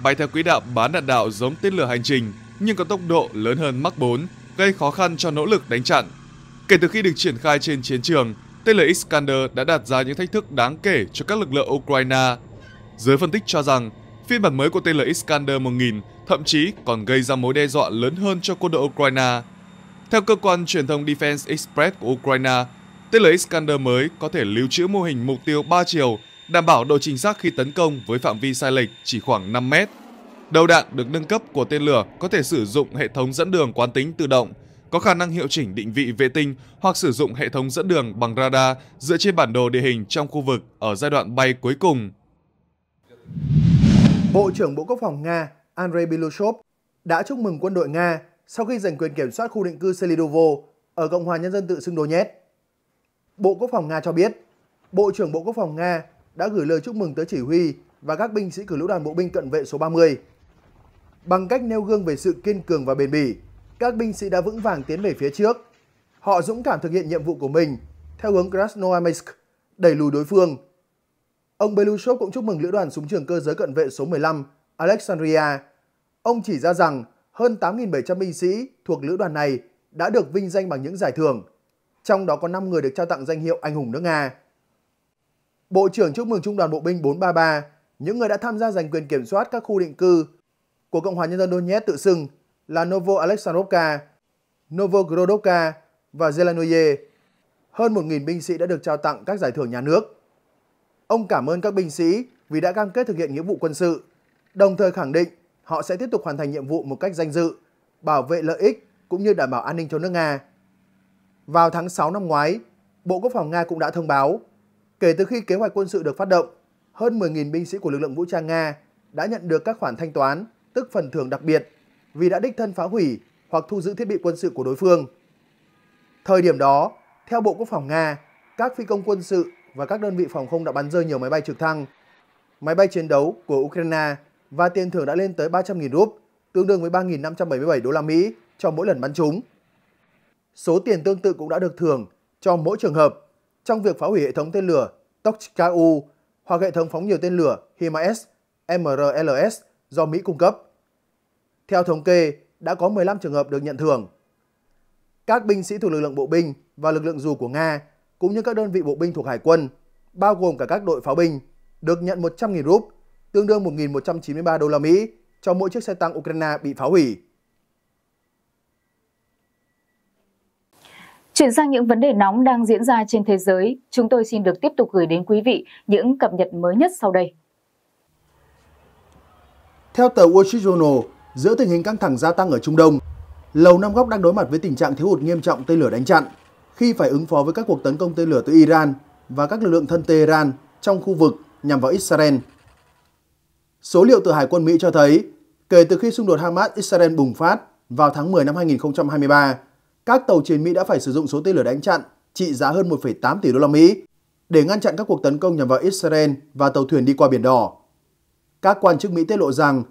bay theo quỹ đạo bán đạn đạo giống tên lửa hành trình nhưng có tốc độ lớn hơn Mach 4, gây khó khăn cho nỗ lực đánh chặn. Kể từ khi được triển khai trên chiến trường, tên lửa Iskander đã đặt ra những thách thức đáng kể cho các lực lượng Ukraine. Giới phân tích cho rằng, phiên bản mới của tên lửa Iskander 1000 thậm chí còn gây ra mối đe dọa lớn hơn cho quân đội Ukraine. Theo cơ quan truyền thông Defense Express của Ukraine, tên lửa Iskander mới có thể lưu trữ mô hình mục tiêu 3 chiều, đảm bảo độ chính xác khi tấn công với phạm vi sai lệch chỉ khoảng 5 mét. Đầu đạn được nâng cấp của tên lửa có thể sử dụng hệ thống dẫn đường quán tính tự động, có khả năng hiệu chỉnh định vị vệ tinh hoặc sử dụng hệ thống dẫn đường bằng radar dựa trên bản đồ địa hình trong khu vực ở giai đoạn bay cuối cùng. Bộ trưởng Bộ Quốc phòng Nga Andrei Bilushov đã chúc mừng quân đội Nga sau khi giành quyền kiểm soát khu định cư Selidovo ở Cộng hòa Nhân dân tự xưng Donetsk. Bộ Quốc phòng Nga cho biết, Bộ trưởng Bộ Quốc phòng Nga đã gửi lời chúc mừng tới chỉ huy và các binh sĩ cử lữ đoàn bộ binh cận vệ số 30. Bằng cách nêu gương về sự kiên cường và bền bỉ, các binh sĩ đã vững vàng tiến về phía trước. Họ dũng cảm thực hiện nhiệm vụ của mình theo hướng Krasnoyarsk, đẩy lùi đối phương. Ông Belushov cũng chúc mừng lữ đoàn súng trường cơ giới cận vệ số 15 Alexandria. Ông chỉ ra rằng hơn 8.700 binh sĩ thuộc lữ đoàn này đã được vinh danh bằng những giải thưởng, trong đó có 5 người được trao tặng danh hiệu Anh hùng nước Nga. Bộ trưởng chúc mừng Trung đoàn Bộ binh 433, những người đã tham gia giành quyền kiểm soát các khu định cư của Cộng hòa Nhân dân Donetsk tự xưng là Novo Alexandrovka, Novogrodovka và Zelenoye. Hơn 1.000 binh sĩ đã được trao tặng các giải thưởng nhà nước. Ông cảm ơn các binh sĩ vì đã cam kết thực hiện nghĩa vụ quân sự, đồng thời khẳng định họ sẽ tiếp tục hoàn thành nhiệm vụ một cách danh dự, bảo vệ lợi ích cũng như đảm bảo an ninh cho nước Nga. Vào tháng 6 năm ngoái, Bộ Quốc phòng Nga cũng đã thông báo, kể từ khi kế hoạch quân sự được phát động, hơn 10.000 binh sĩ của lực lượng vũ trang Nga đã nhận được các khoản thanh toán, tức phần thưởng đặc biệt vì đã đích thân phá hủy hoặc thu giữ thiết bị quân sự của đối phương. Thời điểm đó, theo Bộ Quốc phòng Nga, các phi công quân sự và các đơn vị phòng không đã bắn rơi nhiều máy bay trực thăng, máy bay chiến đấu của Ukraine và tiền thưởng đã lên tới 300.000 rúp, tương đương với 3.577 đô la Mỹ cho mỗi lần bắn chúng. Số tiền tương tự cũng đã được thưởng cho mỗi trường hợp trong việc phá hủy hệ thống tên lửa Tochka-U hoặc hệ thống phóng nhiều tên lửa HIMARS MRLS do Mỹ cung cấp. Theo thống kê, đã có 15 trường hợp được nhận thưởng. Các binh sĩ thuộc lực lượng bộ binh và lực lượng dù của Nga cũng như các đơn vị bộ binh thuộc hải quân, bao gồm cả các đội pháo binh, được nhận 100.000 rúp, tương đương 1.193 đô la Mỹ cho mỗi chiếc xe tăng Ukraine bị phá hủy. Chuyển sang những vấn đề nóng đang diễn ra trên thế giới, chúng tôi xin được tiếp tục gửi đến quý vị những cập nhật mới nhất sau đây. Theo tờ Wall Street Journal, giữa tình hình căng thẳng gia tăng ở Trung Đông, Lầu Năm Góc đang đối mặt với tình trạng thiếu hụt nghiêm trọng tên lửa đánh chặn khi phải ứng phó với các cuộc tấn công tên lửa từ Iran và các lực lượng thân Tehran trong khu vực nhằm vào Israel. Số liệu từ Hải quân Mỹ cho thấy, kể từ khi xung đột Hamas-Israel bùng phát vào tháng 10 năm 2023, các tàu chiến Mỹ đã phải sử dụng số tên lửa đánh chặn trị giá hơn 1,8 tỷ đô la Mỹ để ngăn chặn các cuộc tấn công nhằm vào Israel và tàu thuyền đi qua Biển Đỏ. Các quan chức Mỹ tiết lộ rằng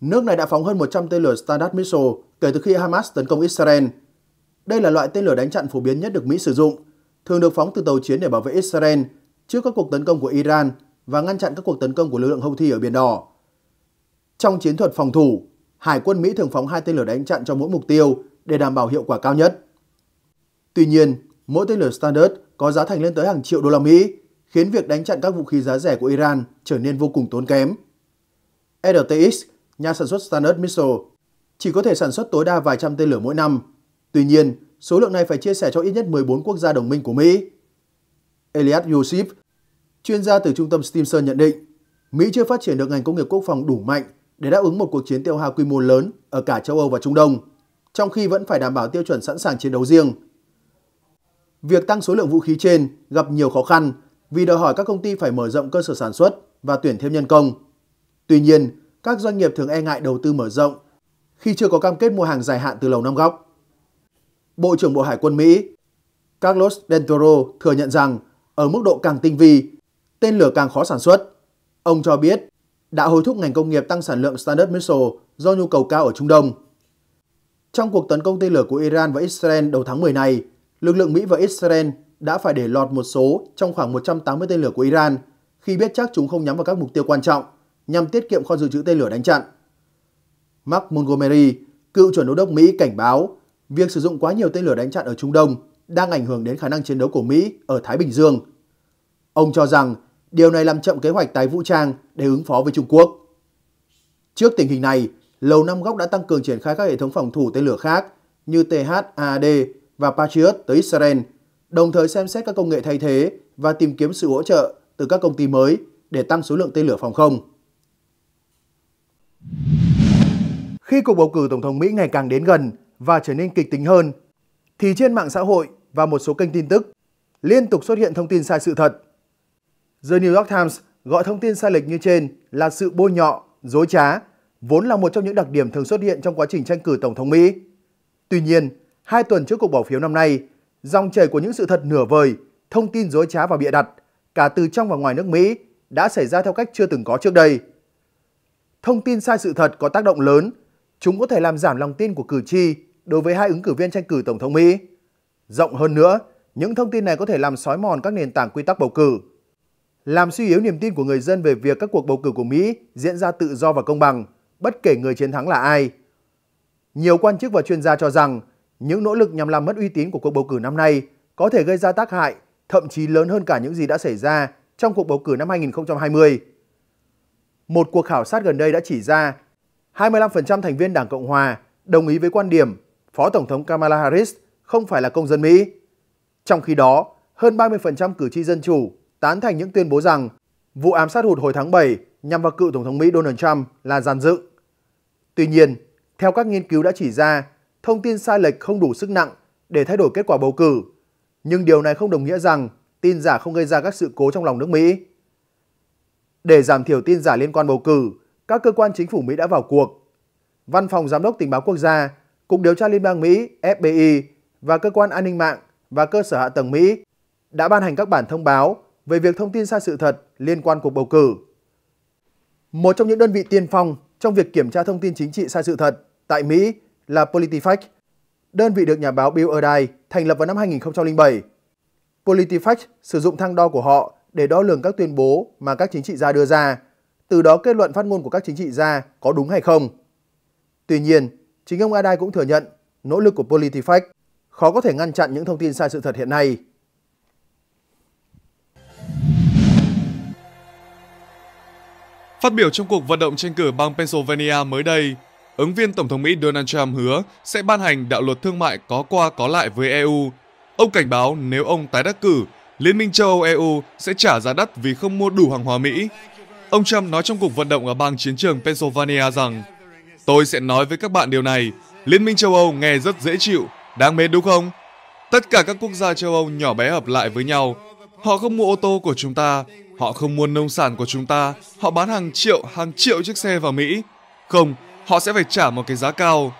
Nước này đã phóng hơn 100 tên lửa Standard Missile kể từ khi Hamas tấn công Israel. Đây là loại tên lửa đánh chặn phổ biến nhất được Mỹ sử dụng, thường được phóng từ tàu chiến để bảo vệ Israel trước các cuộc tấn công của Iran và ngăn chặn các cuộc tấn công của lực lượng Houthi ở Biển Đỏ. Trong chiến thuật phòng thủ, Hải quân Mỹ thường phóng hai tên lửa đánh chặn cho mỗi mục tiêu để đảm bảo hiệu quả cao nhất. Tuy nhiên, mỗi tên lửa Standard có giá thành lên tới hàng triệu đô la Mỹ, khiến việc đánh chặn các vũ khí giá rẻ của Iran trở nên vô cùng tốn kém. RTX nhà sản xuất Standard Missile chỉ có thể sản xuất tối đa vài trăm tên lửa mỗi năm. Tuy nhiên, số lượng này phải chia sẻ cho ít nhất 14 quốc gia đồng minh của Mỹ. Elias Yosip, chuyên gia từ trung tâm Stimson nhận định, Mỹ chưa phát triển được ngành công nghiệp quốc phòng đủ mạnh để đáp ứng một cuộc chiến tiêu hao quy mô lớn ở cả châu Âu và Trung Đông, trong khi vẫn phải đảm bảo tiêu chuẩn sẵn sàng chiến đấu riêng. Việc tăng số lượng vũ khí trên gặp nhiều khó khăn vì đòi hỏi các công ty phải mở rộng cơ sở sản xuất và tuyển thêm nhân công. Tuy nhiên, các doanh nghiệp thường e ngại đầu tư mở rộng khi chưa có cam kết mua hàng dài hạn từ Lầu Năm Góc. Bộ trưởng Bộ Hải quân Mỹ Carlos Del Toro thừa nhận rằng ở mức độ càng tinh vi, tên lửa càng khó sản xuất. Ông cho biết đã hối thúc ngành công nghiệp tăng sản lượng Standard Missile do nhu cầu cao ở Trung Đông. Trong cuộc tấn công tên lửa của Iran và Israel đầu tháng 10 này, lực lượng Mỹ và Israel đã phải để lọt một số trong khoảng 180 tên lửa của Iran khi biết chắc chúng không nhắm vào các mục tiêu quan trọng nhằm tiết kiệm kho dự trữ tên lửa đánh chặn. Mark Montgomery, cựu chuẩn đô đốc Mỹ cảnh báo việc sử dụng quá nhiều tên lửa đánh chặn ở Trung Đông đang ảnh hưởng đến khả năng chiến đấu của Mỹ ở Thái Bình Dương. Ông cho rằng điều này làm chậm kế hoạch tái vũ trang để ứng phó với Trung Quốc. Trước tình hình này, Lầu Năm Góc đã tăng cường triển khai các hệ thống phòng thủ tên lửa khác như THAAD và Patriot tới Israel, đồng thời xem xét các công nghệ thay thế và tìm kiếm sự hỗ trợ từ các công ty mới để tăng số lượng tên lửa phòng không. Khi cuộc bầu cử Tổng thống Mỹ ngày càng đến gần và trở nên kịch tính hơn, thì trên mạng xã hội và một số kênh tin tức liên tục xuất hiện thông tin sai sự thật. The New York Times gọi thông tin sai lệch như trên là sự bôi nhọ, dối trá, vốn là một trong những đặc điểm thường xuất hiện trong quá trình tranh cử Tổng thống Mỹ. Tuy nhiên, hai tuần trước cuộc bỏ phiếu năm nay, dòng chảy của những sự thật nửa vời, thông tin dối trá và bịa đặt, cả từ trong và ngoài nước Mỹ đã xảy ra theo cách chưa từng có trước đây thông tin sai sự thật có tác động lớn, chúng có thể làm giảm lòng tin của cử tri đối với hai ứng cử viên tranh cử Tổng thống Mỹ. Rộng hơn nữa, những thông tin này có thể làm xói mòn các nền tảng quy tắc bầu cử, làm suy yếu niềm tin của người dân về việc các cuộc bầu cử của Mỹ diễn ra tự do và công bằng, bất kể người chiến thắng là ai. Nhiều quan chức và chuyên gia cho rằng những nỗ lực nhằm làm mất uy tín của cuộc bầu cử năm nay có thể gây ra tác hại thậm chí lớn hơn cả những gì đã xảy ra trong cuộc bầu cử năm 2020 một cuộc khảo sát gần đây đã chỉ ra 25% thành viên Đảng Cộng Hòa đồng ý với quan điểm Phó Tổng thống Kamala Harris không phải là công dân Mỹ. Trong khi đó, hơn 30% cử tri Dân Chủ tán thành những tuyên bố rằng vụ ám sát hụt hồi tháng 7 nhằm vào cựu Tổng thống Mỹ Donald Trump là giàn dựng. Tuy nhiên, theo các nghiên cứu đã chỉ ra, thông tin sai lệch không đủ sức nặng để thay đổi kết quả bầu cử. Nhưng điều này không đồng nghĩa rằng tin giả không gây ra các sự cố trong lòng nước Mỹ. Để giảm thiểu tin giả liên quan bầu cử, các cơ quan chính phủ Mỹ đã vào cuộc. Văn phòng Giám đốc Tình báo Quốc gia, Cục Điều tra Liên bang Mỹ FBI và Cơ quan An ninh mạng và Cơ sở Hạ tầng Mỹ đã ban hành các bản thông báo về việc thông tin sai sự thật liên quan cuộc bầu cử. Một trong những đơn vị tiên phong trong việc kiểm tra thông tin chính trị sai sự thật tại Mỹ là PolitiFact, đơn vị được nhà báo Bill O’Day thành lập vào năm 2007. PolitiFact sử dụng thang đo của họ để đo lường các tuyên bố mà các chính trị gia đưa ra, từ đó kết luận phát ngôn của các chính trị gia có đúng hay không. Tuy nhiên, chính ông Adai cũng thừa nhận nỗ lực của PolitiFact khó có thể ngăn chặn những thông tin sai sự thật hiện nay. Phát biểu trong cuộc vận động tranh cử bang Pennsylvania mới đây, ứng viên Tổng thống Mỹ Donald Trump hứa sẽ ban hành đạo luật thương mại có qua có lại với EU. Ông cảnh báo nếu ông tái đắc cử Liên minh châu Âu EU sẽ trả giá đắt vì không mua đủ hàng hóa Mỹ. Ông Trump nói trong cuộc vận động ở bang chiến trường Pennsylvania rằng Tôi sẽ nói với các bạn điều này, Liên minh châu Âu nghe rất dễ chịu, đáng mến đúng không? Tất cả các quốc gia châu Âu nhỏ bé hợp lại với nhau. Họ không mua ô tô của chúng ta, họ không mua nông sản của chúng ta, họ bán hàng triệu, hàng triệu chiếc xe vào Mỹ. Không, họ sẽ phải trả một cái giá cao.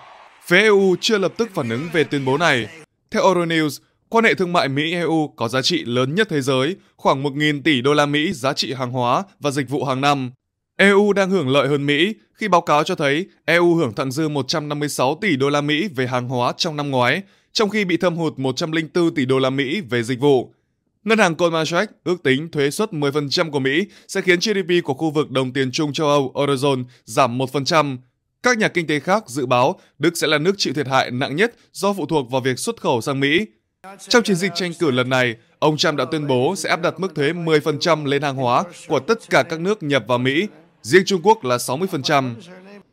Phía EU chưa lập tức phản ứng về tuyên bố này. Theo Euronews, quan hệ thương mại Mỹ-EU có giá trị lớn nhất thế giới, khoảng 1.000 tỷ đô la Mỹ giá trị hàng hóa và dịch vụ hàng năm. EU đang hưởng lợi hơn Mỹ khi báo cáo cho thấy EU hưởng thặng dư 156 tỷ đô la Mỹ về hàng hóa trong năm ngoái, trong khi bị thâm hụt 104 tỷ đô la Mỹ về dịch vụ. Ngân hàng Goldman Sachs ước tính thuế suất 10% của Mỹ sẽ khiến GDP của khu vực đồng tiền chung châu Âu Eurozone giảm 1%. Các nhà kinh tế khác dự báo Đức sẽ là nước chịu thiệt hại nặng nhất do phụ thuộc vào việc xuất khẩu sang Mỹ. Trong chiến dịch tranh cử lần này, ông Trump đã tuyên bố sẽ áp đặt mức thuế 10% lên hàng hóa của tất cả các nước nhập vào Mỹ, riêng Trung Quốc là 60%.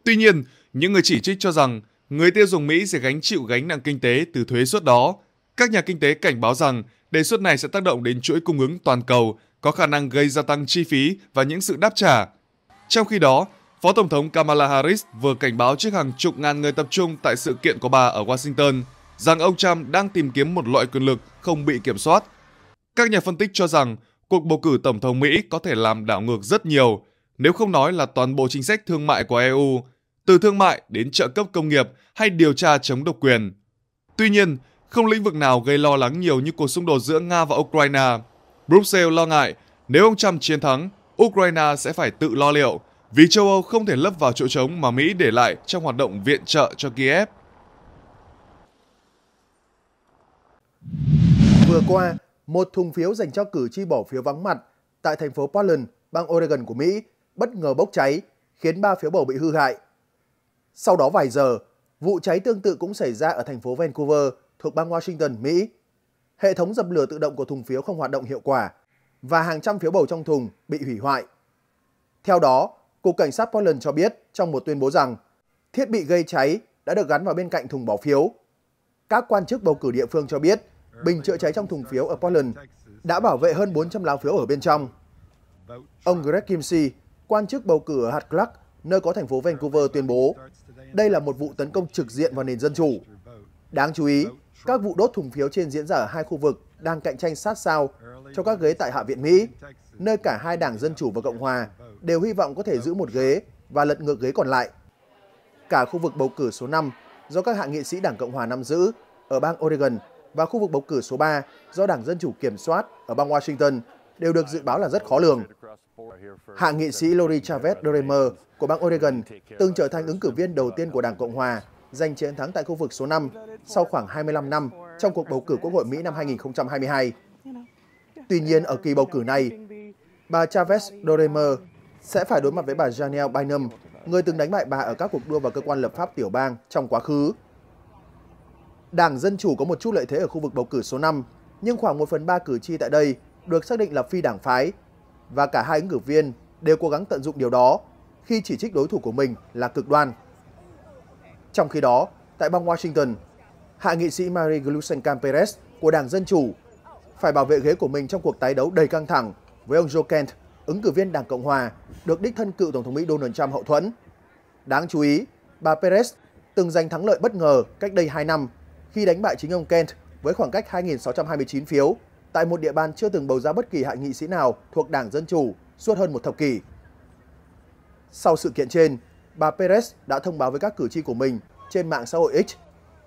Tuy nhiên, những người chỉ trích cho rằng người tiêu dùng Mỹ sẽ gánh chịu gánh nặng kinh tế từ thuế suất đó. Các nhà kinh tế cảnh báo rằng đề xuất này sẽ tác động đến chuỗi cung ứng toàn cầu, có khả năng gây gia tăng chi phí và những sự đáp trả. Trong khi đó, Phó Tổng thống Kamala Harris vừa cảnh báo trước hàng chục ngàn người tập trung tại sự kiện của bà ở Washington – rằng ông Trump đang tìm kiếm một loại quyền lực không bị kiểm soát. Các nhà phân tích cho rằng cuộc bầu cử tổng thống Mỹ có thể làm đảo ngược rất nhiều, nếu không nói là toàn bộ chính sách thương mại của EU, từ thương mại đến trợ cấp công nghiệp hay điều tra chống độc quyền. Tuy nhiên, không lĩnh vực nào gây lo lắng nhiều như cuộc xung đột giữa Nga và Ukraine. Brussels lo ngại nếu ông Trump chiến thắng, Ukraine sẽ phải tự lo liệu vì châu Âu không thể lấp vào chỗ trống mà Mỹ để lại trong hoạt động viện trợ cho Kiev. Vừa qua, một thùng phiếu dành cho cử tri bỏ phiếu vắng mặt tại thành phố Portland, bang Oregon của Mỹ bất ngờ bốc cháy, khiến ba phiếu bầu bị hư hại. Sau đó vài giờ, vụ cháy tương tự cũng xảy ra ở thành phố Vancouver thuộc bang Washington, Mỹ. Hệ thống dập lửa tự động của thùng phiếu không hoạt động hiệu quả và hàng trăm phiếu bầu trong thùng bị hủy hoại. Theo đó, Cục Cảnh sát Portland cho biết trong một tuyên bố rằng thiết bị gây cháy đã được gắn vào bên cạnh thùng bỏ phiếu. Các quan chức bầu cử địa phương cho biết bình chữa cháy trong thùng phiếu ở Portland đã bảo vệ hơn 400 lá phiếu ở bên trong. Ông Greg Kimsey, quan chức bầu cử ở hạt Clark, nơi có thành phố Vancouver tuyên bố đây là một vụ tấn công trực diện vào nền dân chủ. Đáng chú ý, các vụ đốt thùng phiếu trên diễn ra ở hai khu vực đang cạnh tranh sát sao cho các ghế tại Hạ viện Mỹ, nơi cả hai đảng Dân Chủ và Cộng Hòa đều hy vọng có thể giữ một ghế và lật ngược ghế còn lại. Cả khu vực bầu cử số 5 do các hạ nghị sĩ đảng Cộng Hòa nắm giữ ở bang Oregon và khu vực bầu cử số 3 do Đảng Dân Chủ kiểm soát ở bang Washington đều được dự báo là rất khó lường. Hạ nghị sĩ Lori Chavez Dreamer của bang Oregon từng trở thành ứng cử viên đầu tiên của Đảng Cộng Hòa giành chiến thắng tại khu vực số 5 sau khoảng 25 năm trong cuộc bầu cử Quốc hội Mỹ năm 2022. Tuy nhiên, ở kỳ bầu cử này, bà Chavez Doremer sẽ phải đối mặt với bà Janelle Bynum, người từng đánh bại bà ở các cuộc đua vào cơ quan lập pháp tiểu bang trong quá khứ. Đảng Dân Chủ có một chút lợi thế ở khu vực bầu cử số 5, nhưng khoảng 1 phần 3 cử tri tại đây được xác định là phi đảng phái, và cả hai ứng cử viên đều cố gắng tận dụng điều đó khi chỉ trích đối thủ của mình là cực đoan. Trong khi đó, tại bang Washington, hạ nghị sĩ Mary Glusenkamp Perez của Đảng Dân Chủ phải bảo vệ ghế của mình trong cuộc tái đấu đầy căng thẳng với ông Joe Kent, ứng cử viên Đảng Cộng Hòa, được đích thân cựu Tổng thống Mỹ Donald Trump hậu thuẫn. Đáng chú ý, bà Perez từng giành thắng lợi bất ngờ cách đây 2 năm khi đánh bại chính ông Kent với khoảng cách 2.629 phiếu tại một địa bàn chưa từng bầu ra bất kỳ hạ nghị sĩ nào thuộc Đảng Dân Chủ suốt hơn một thập kỷ. Sau sự kiện trên, bà Perez đã thông báo với các cử tri của mình trên mạng xã hội X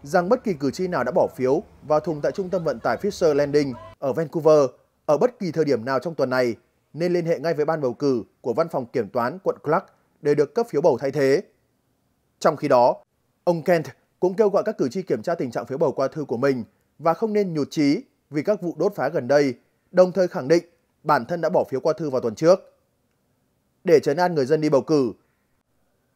rằng bất kỳ cử tri nào đã bỏ phiếu vào thùng tại trung tâm vận tải Fisher Landing ở Vancouver ở bất kỳ thời điểm nào trong tuần này nên liên hệ ngay với ban bầu cử của văn phòng kiểm toán quận Clark để được cấp phiếu bầu thay thế. Trong khi đó, ông Kent cũng kêu gọi các cử tri kiểm tra tình trạng phiếu bầu qua thư của mình và không nên nhụt chí vì các vụ đốt phá gần đây, đồng thời khẳng định bản thân đã bỏ phiếu qua thư vào tuần trước. Để trấn an người dân đi bầu cử,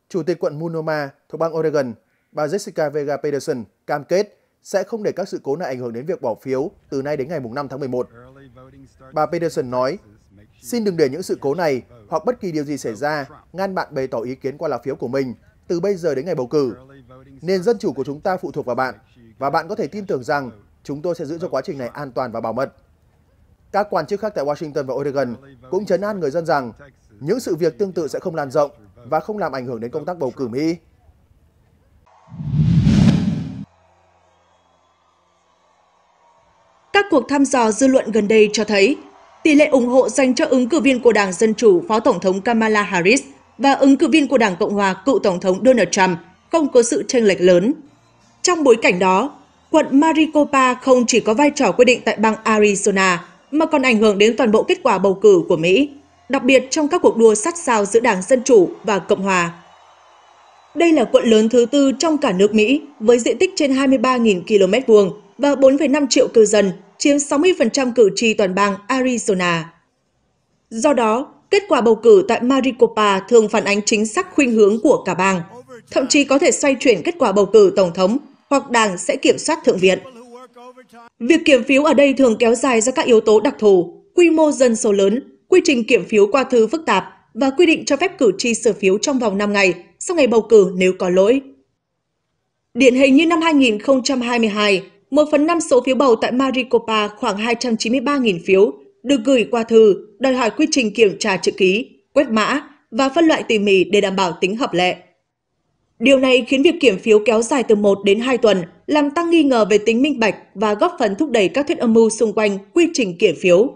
Chủ tịch quận Monoma thuộc bang Oregon, bà Jessica Vega Peterson cam kết sẽ không để các sự cố này ảnh hưởng đến việc bỏ phiếu từ nay đến ngày 5 tháng 11. Bà Peterson nói, xin đừng để những sự cố này hoặc bất kỳ điều gì xảy ra ngăn bạn bày tỏ ý kiến qua lá phiếu của mình từ bây giờ đến ngày bầu cử. Nền dân chủ của chúng ta phụ thuộc vào bạn và bạn có thể tin tưởng rằng chúng tôi sẽ giữ cho quá trình này an toàn và bảo mật. Các quan chức khác tại Washington và Oregon cũng chấn an người dân rằng những sự việc tương tự sẽ không lan rộng và không làm ảnh hưởng đến công tác bầu cử Mỹ. Các cuộc thăm dò dư luận gần đây cho thấy tỷ lệ ủng hộ dành cho ứng cử viên của Đảng Dân Chủ Phó Tổng thống Kamala Harris – và ứng cử viên của Đảng Cộng hòa cựu Tổng thống Donald Trump không có sự chênh lệch lớn. Trong bối cảnh đó, quận Maricopa không chỉ có vai trò quyết định tại bang Arizona mà còn ảnh hưởng đến toàn bộ kết quả bầu cử của Mỹ, đặc biệt trong các cuộc đua sát sao giữa Đảng Dân Chủ và Cộng Hòa. Đây là quận lớn thứ tư trong cả nước Mỹ với diện tích trên 23.000 km vuông và 4,5 triệu cư dân, chiếm 60% cử tri toàn bang Arizona. Do đó, kết quả bầu cử tại Maricopa thường phản ánh chính xác khuynh hướng của cả bang, thậm chí có thể xoay chuyển kết quả bầu cử tổng thống hoặc đảng sẽ kiểm soát thượng viện. Việc kiểm phiếu ở đây thường kéo dài do các yếu tố đặc thù, quy mô dân số lớn, quy trình kiểm phiếu qua thư phức tạp và quy định cho phép cử tri sửa phiếu trong vòng 5 ngày sau ngày bầu cử nếu có lỗi. Điển hình như năm 2022, 1 phần 5 số phiếu bầu tại Maricopa khoảng 293.000 phiếu được gửi qua thư, đòi hỏi quy trình kiểm tra chữ ký, quét mã và phân loại tỉ mỉ để đảm bảo tính hợp lệ. Điều này khiến việc kiểm phiếu kéo dài từ 1 đến 2 tuần, làm tăng nghi ngờ về tính minh bạch và góp phần thúc đẩy các thuyết âm mưu xung quanh quy trình kiểm phiếu.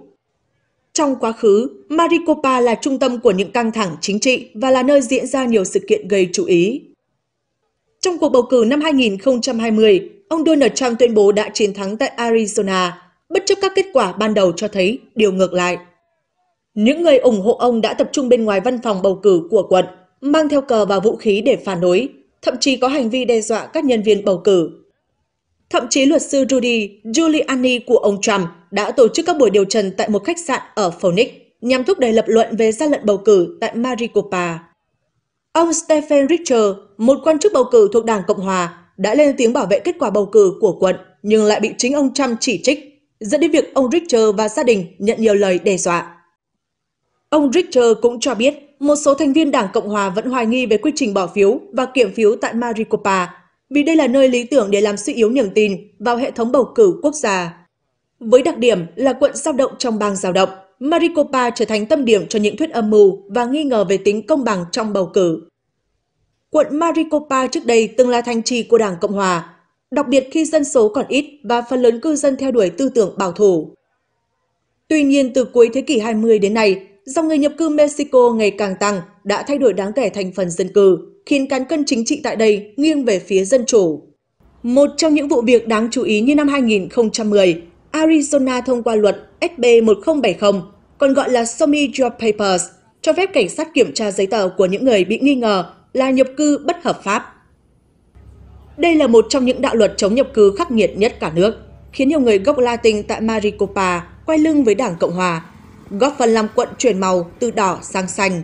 Trong quá khứ, Maricopa là trung tâm của những căng thẳng chính trị và là nơi diễn ra nhiều sự kiện gây chú ý. Trong cuộc bầu cử năm 2020, ông Donald Trump tuyên bố đã chiến thắng tại Arizona bất chấp các kết quả ban đầu cho thấy điều ngược lại. Những người ủng hộ ông đã tập trung bên ngoài văn phòng bầu cử của quận, mang theo cờ và vũ khí để phản đối, thậm chí có hành vi đe dọa các nhân viên bầu cử. Thậm chí luật sư Rudy Giuliani của ông Trump đã tổ chức các buổi điều trần tại một khách sạn ở Phoenix nhằm thúc đẩy lập luận về gian lận bầu cử tại Maricopa. Ông Stephen Richter, một quan chức bầu cử thuộc Đảng Cộng Hòa, đã lên tiếng bảo vệ kết quả bầu cử của quận nhưng lại bị chính ông Trump chỉ trích dẫn đến việc ông Richter và gia đình nhận nhiều lời đe dọa. Ông Richter cũng cho biết một số thành viên Đảng Cộng Hòa vẫn hoài nghi về quy trình bỏ phiếu và kiểm phiếu tại Maricopa, vì đây là nơi lý tưởng để làm suy yếu niềm tin vào hệ thống bầu cử quốc gia. Với đặc điểm là quận dao động trong bang dao động, Maricopa trở thành tâm điểm cho những thuyết âm mưu và nghi ngờ về tính công bằng trong bầu cử. Quận Maricopa trước đây từng là thành trì của Đảng Cộng Hòa, đặc biệt khi dân số còn ít và phần lớn cư dân theo đuổi tư tưởng bảo thủ. Tuy nhiên, từ cuối thế kỷ 20 đến nay, dòng người nhập cư Mexico ngày càng tăng đã thay đổi đáng kể thành phần dân cư, khiến cán cân chính trị tại đây nghiêng về phía dân chủ. Một trong những vụ việc đáng chú ý như năm 2010, Arizona thông qua luật SB 1070, còn gọi là Show job Papers, cho phép cảnh sát kiểm tra giấy tờ của những người bị nghi ngờ là nhập cư bất hợp pháp. Đây là một trong những đạo luật chống nhập cư khắc nghiệt nhất cả nước, khiến nhiều người gốc Latin tại Maricopa quay lưng với Đảng Cộng Hòa, góp phần làm quận chuyển màu từ đỏ sang xanh.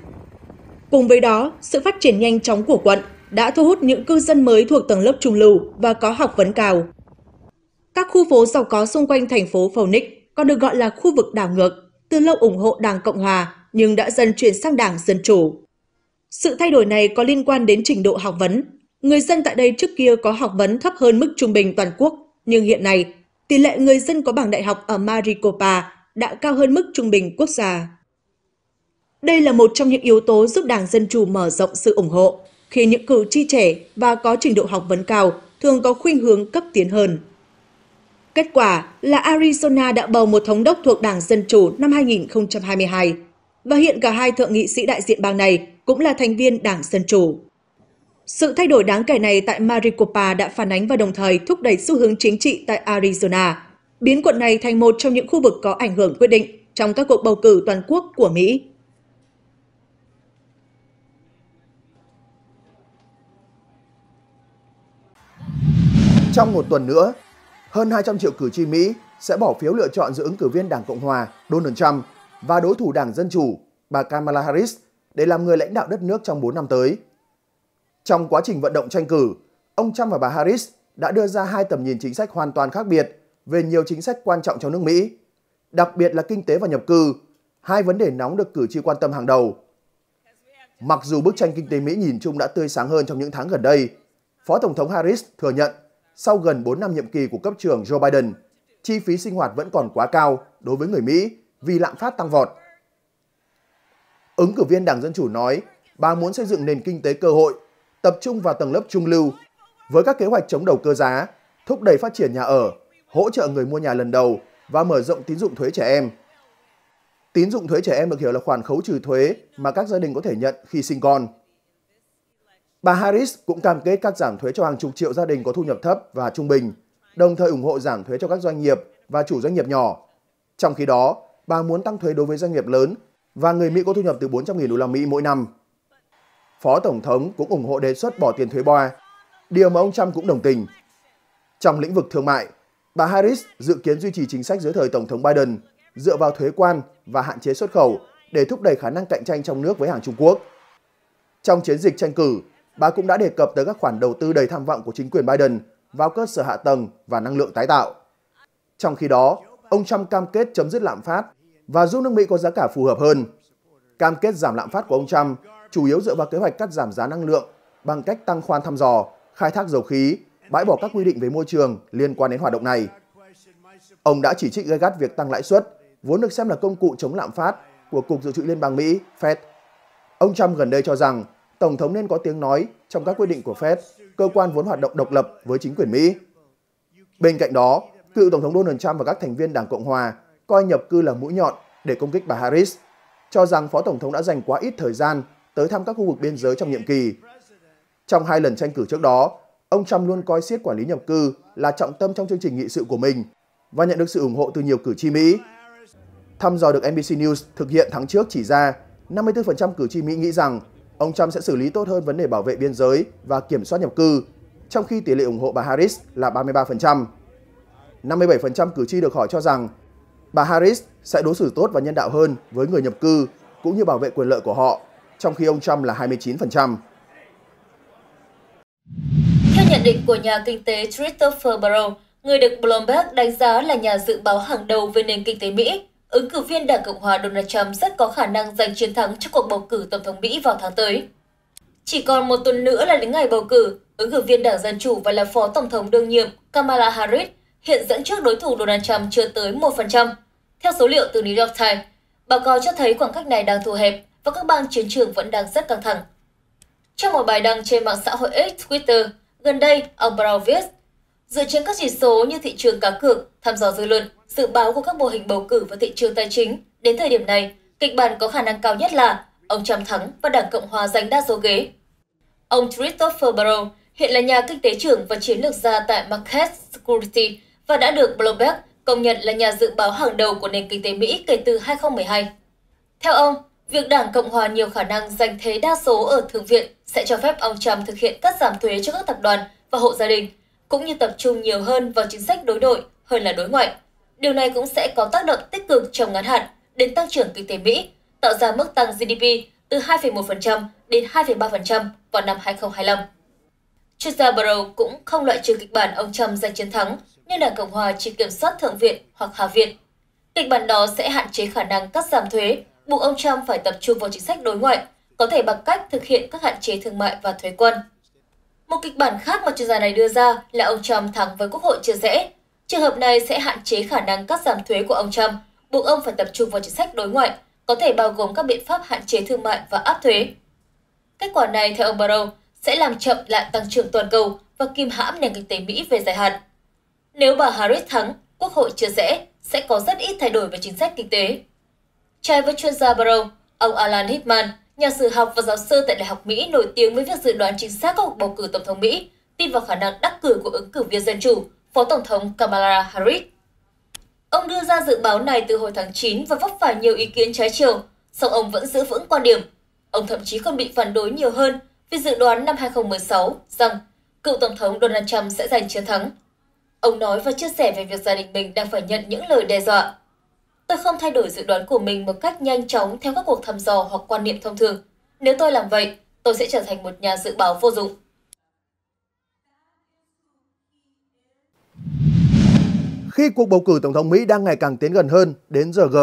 Cùng với đó, sự phát triển nhanh chóng của quận đã thu hút những cư dân mới thuộc tầng lớp trung lưu và có học vấn cao. Các khu phố giàu có xung quanh thành phố Phoenix còn được gọi là khu vực đảo ngược, từ lâu ủng hộ Đảng Cộng Hòa nhưng đã dần chuyển sang Đảng Dân Chủ. Sự thay đổi này có liên quan đến trình độ học vấn Người dân tại đây trước kia có học vấn thấp hơn mức trung bình toàn quốc, nhưng hiện nay, tỷ lệ người dân có bằng đại học ở Maricopa đã cao hơn mức trung bình quốc gia. Đây là một trong những yếu tố giúp Đảng Dân Chủ mở rộng sự ủng hộ, khi những cử tri trẻ và có trình độ học vấn cao thường có khuynh hướng cấp tiến hơn. Kết quả là Arizona đã bầu một thống đốc thuộc Đảng Dân Chủ năm 2022, và hiện cả hai thượng nghị sĩ đại diện bang này cũng là thành viên Đảng Dân Chủ. Sự thay đổi đáng kể này tại Maricopa đã phản ánh và đồng thời thúc đẩy xu hướng chính trị tại Arizona, biến quận này thành một trong những khu vực có ảnh hưởng quyết định trong các cuộc bầu cử toàn quốc của Mỹ. Trong một tuần nữa, hơn 200 triệu cử tri Mỹ sẽ bỏ phiếu lựa chọn giữa ứng cử viên Đảng Cộng Hòa Donald Trump và đối thủ Đảng Dân Chủ bà Kamala Harris để làm người lãnh đạo đất nước trong 4 năm tới. Trong quá trình vận động tranh cử, ông Trump và bà Harris đã đưa ra hai tầm nhìn chính sách hoàn toàn khác biệt về nhiều chính sách quan trọng cho nước Mỹ, đặc biệt là kinh tế và nhập cư, hai vấn đề nóng được cử tri quan tâm hàng đầu. Mặc dù bức tranh kinh tế Mỹ nhìn chung đã tươi sáng hơn trong những tháng gần đây, Phó Tổng thống Harris thừa nhận sau gần 4 năm nhiệm kỳ của cấp trưởng Joe Biden, chi phí sinh hoạt vẫn còn quá cao đối với người Mỹ vì lạm phát tăng vọt. Ứng cử viên Đảng Dân Chủ nói bà muốn xây dựng nền kinh tế cơ hội tập trung vào tầng lớp trung lưu với các kế hoạch chống đầu cơ giá, thúc đẩy phát triển nhà ở, hỗ trợ người mua nhà lần đầu và mở rộng tín dụng thuế trẻ em. Tín dụng thuế trẻ em được hiểu là khoản khấu trừ thuế mà các gia đình có thể nhận khi sinh con. Bà Harris cũng cam kết cắt giảm thuế cho hàng chục triệu gia đình có thu nhập thấp và trung bình, đồng thời ủng hộ giảm thuế cho các doanh nghiệp và chủ doanh nghiệp nhỏ. Trong khi đó, bà muốn tăng thuế đối với doanh nghiệp lớn và người Mỹ có thu nhập từ 400.000 đô la Mỹ mỗi năm. Phó Tổng thống cũng ủng hộ đề xuất bỏ tiền thuế BOA, điều mà ông Trump cũng đồng tình. Trong lĩnh vực thương mại, bà Harris dự kiến duy trì chính sách dưới thời Tổng thống Biden dựa vào thuế quan và hạn chế xuất khẩu để thúc đẩy khả năng cạnh tranh trong nước với hàng Trung Quốc. Trong chiến dịch tranh cử, bà cũng đã đề cập tới các khoản đầu tư đầy tham vọng của chính quyền Biden vào cơ sở hạ tầng và năng lượng tái tạo. Trong khi đó, ông Trump cam kết chấm dứt lạm phát và giúp nước Mỹ có giá cả phù hợp hơn. Cam kết giảm lạm phát của ông Trump chủ yếu dựa vào kế hoạch cắt giảm giá năng lượng bằng cách tăng khoan thăm dò, khai thác dầu khí, bãi bỏ các quy định về môi trường liên quan đến hoạt động này. Ông đã chỉ trích gay gắt việc tăng lãi suất, vốn được xem là công cụ chống lạm phát của Cục Dự trữ Liên bang Mỹ, Fed. Ông Trump gần đây cho rằng Tổng thống nên có tiếng nói trong các quyết định của Fed, cơ quan vốn hoạt động độc lập với chính quyền Mỹ. Bên cạnh đó, cựu Tổng thống Donald Trump và các thành viên Đảng Cộng Hòa coi nhập cư là mũi nhọn để công kích bà Harris, cho rằng Phó Tổng thống đã dành quá ít thời gian tới thăm các khu vực biên giới trong nhiệm kỳ. Trong hai lần tranh cử trước đó, ông Trump luôn coi siết quản lý nhập cư là trọng tâm trong chương trình nghị sự của mình và nhận được sự ủng hộ từ nhiều cử tri Mỹ. Thăm dò được NBC News thực hiện tháng trước chỉ ra 54% cử tri Mỹ nghĩ rằng ông Trump sẽ xử lý tốt hơn vấn đề bảo vệ biên giới và kiểm soát nhập cư, trong khi tỷ lệ ủng hộ bà Harris là 33%. 57% cử tri được hỏi cho rằng bà Harris sẽ đối xử tốt và nhân đạo hơn với người nhập cư cũng như bảo vệ quyền lợi của họ trong khi ông Trump là 29%. Theo nhận định của nhà kinh tế Christopher Barrow, người được Bloomberg đánh giá là nhà dự báo hàng đầu về nền kinh tế Mỹ, ứng cử viên Đảng Cộng hòa Donald Trump rất có khả năng giành chiến thắng trong cuộc bầu cử Tổng thống Mỹ vào tháng tới. Chỉ còn một tuần nữa là đến ngày bầu cử, ứng cử viên Đảng Dân Chủ và là Phó Tổng thống đương nhiệm Kamala Harris hiện dẫn trước đối thủ Donald Trump chưa tới 1%. Theo số liệu từ New York Times, báo cáo cho thấy khoảng cách này đang thu hẹp và các bang chiến trường vẫn đang rất căng thẳng. Trong một bài đăng trên mạng xã hội X Twitter, gần đây, ông Brown viết, dựa trên các chỉ số như thị trường cá cược, thăm dò dư luận, dự báo của các mô hình bầu cử và thị trường tài chính, đến thời điểm này, kịch bản có khả năng cao nhất là ông Trump thắng và Đảng Cộng hòa giành đa số ghế. Ông Christopher Brown hiện là nhà kinh tế trưởng và chiến lược gia tại Market Security và đã được Bloomberg công nhận là nhà dự báo hàng đầu của nền kinh tế Mỹ kể từ 2012. Theo ông, Việc Đảng Cộng hòa nhiều khả năng giành thế đa số ở Thượng viện sẽ cho phép ông Trump thực hiện cắt giảm thuế cho các tập đoàn và hộ gia đình, cũng như tập trung nhiều hơn vào chính sách đối nội hơn là đối ngoại. Điều này cũng sẽ có tác động tích cực trong ngắn hạn đến tăng trưởng kinh tế Mỹ, tạo ra mức tăng GDP từ 2,1% đến 2,3% vào năm 2025. Chuyên gia Barrow cũng không loại trừ kịch bản ông Trump giành chiến thắng, nhưng Đảng Cộng hòa chỉ kiểm soát Thượng viện hoặc Hạ viện. Kịch bản đó sẽ hạn chế khả năng cắt giảm thuế buộc ông Trump phải tập trung vào chính sách đối ngoại, có thể bằng cách thực hiện các hạn chế thương mại và thuế quân. Một kịch bản khác mà chuyên gia này đưa ra là ông Trump thắng với Quốc hội chưa dễ. Trường hợp này sẽ hạn chế khả năng cắt giảm thuế của ông Trump, buộc ông phải tập trung vào chính sách đối ngoại, có thể bao gồm các biện pháp hạn chế thương mại và áp thuế. Kết quả này, theo ông Barrow, sẽ làm chậm lại tăng trưởng toàn cầu và kìm hãm nền kinh tế Mỹ về dài hạn. Nếu bà Harris thắng, Quốc hội chưa dễ sẽ có rất ít thay đổi về chính sách kinh tế. Trai với chuyên gia Barrow, ông Alan Hickman, nhà sử học và giáo sư tại Đại học Mỹ nổi tiếng với việc dự đoán chính xác các cuộc bầu cử tổng thống Mỹ, tin vào khả năng đắc cử của ứng cử viên Dân Chủ, Phó Tổng thống Kamala Harris. Ông đưa ra dự báo này từ hồi tháng 9 và vấp phải nhiều ý kiến trái chiều, song ông vẫn giữ vững quan điểm. Ông thậm chí còn bị phản đối nhiều hơn vì dự đoán năm 2016 rằng cựu Tổng thống Donald Trump sẽ giành chiến thắng. Ông nói và chia sẻ về việc gia đình mình đang phải nhận những lời đe dọa Tôi không thay đổi dự đoán của mình một cách nhanh chóng theo các cuộc thăm dò hoặc quan niệm thông thường. Nếu tôi làm vậy, tôi sẽ trở thành một nhà dự báo vô dụng. Khi cuộc bầu cử Tổng thống Mỹ đang ngày càng tiến gần hơn đến giờ G,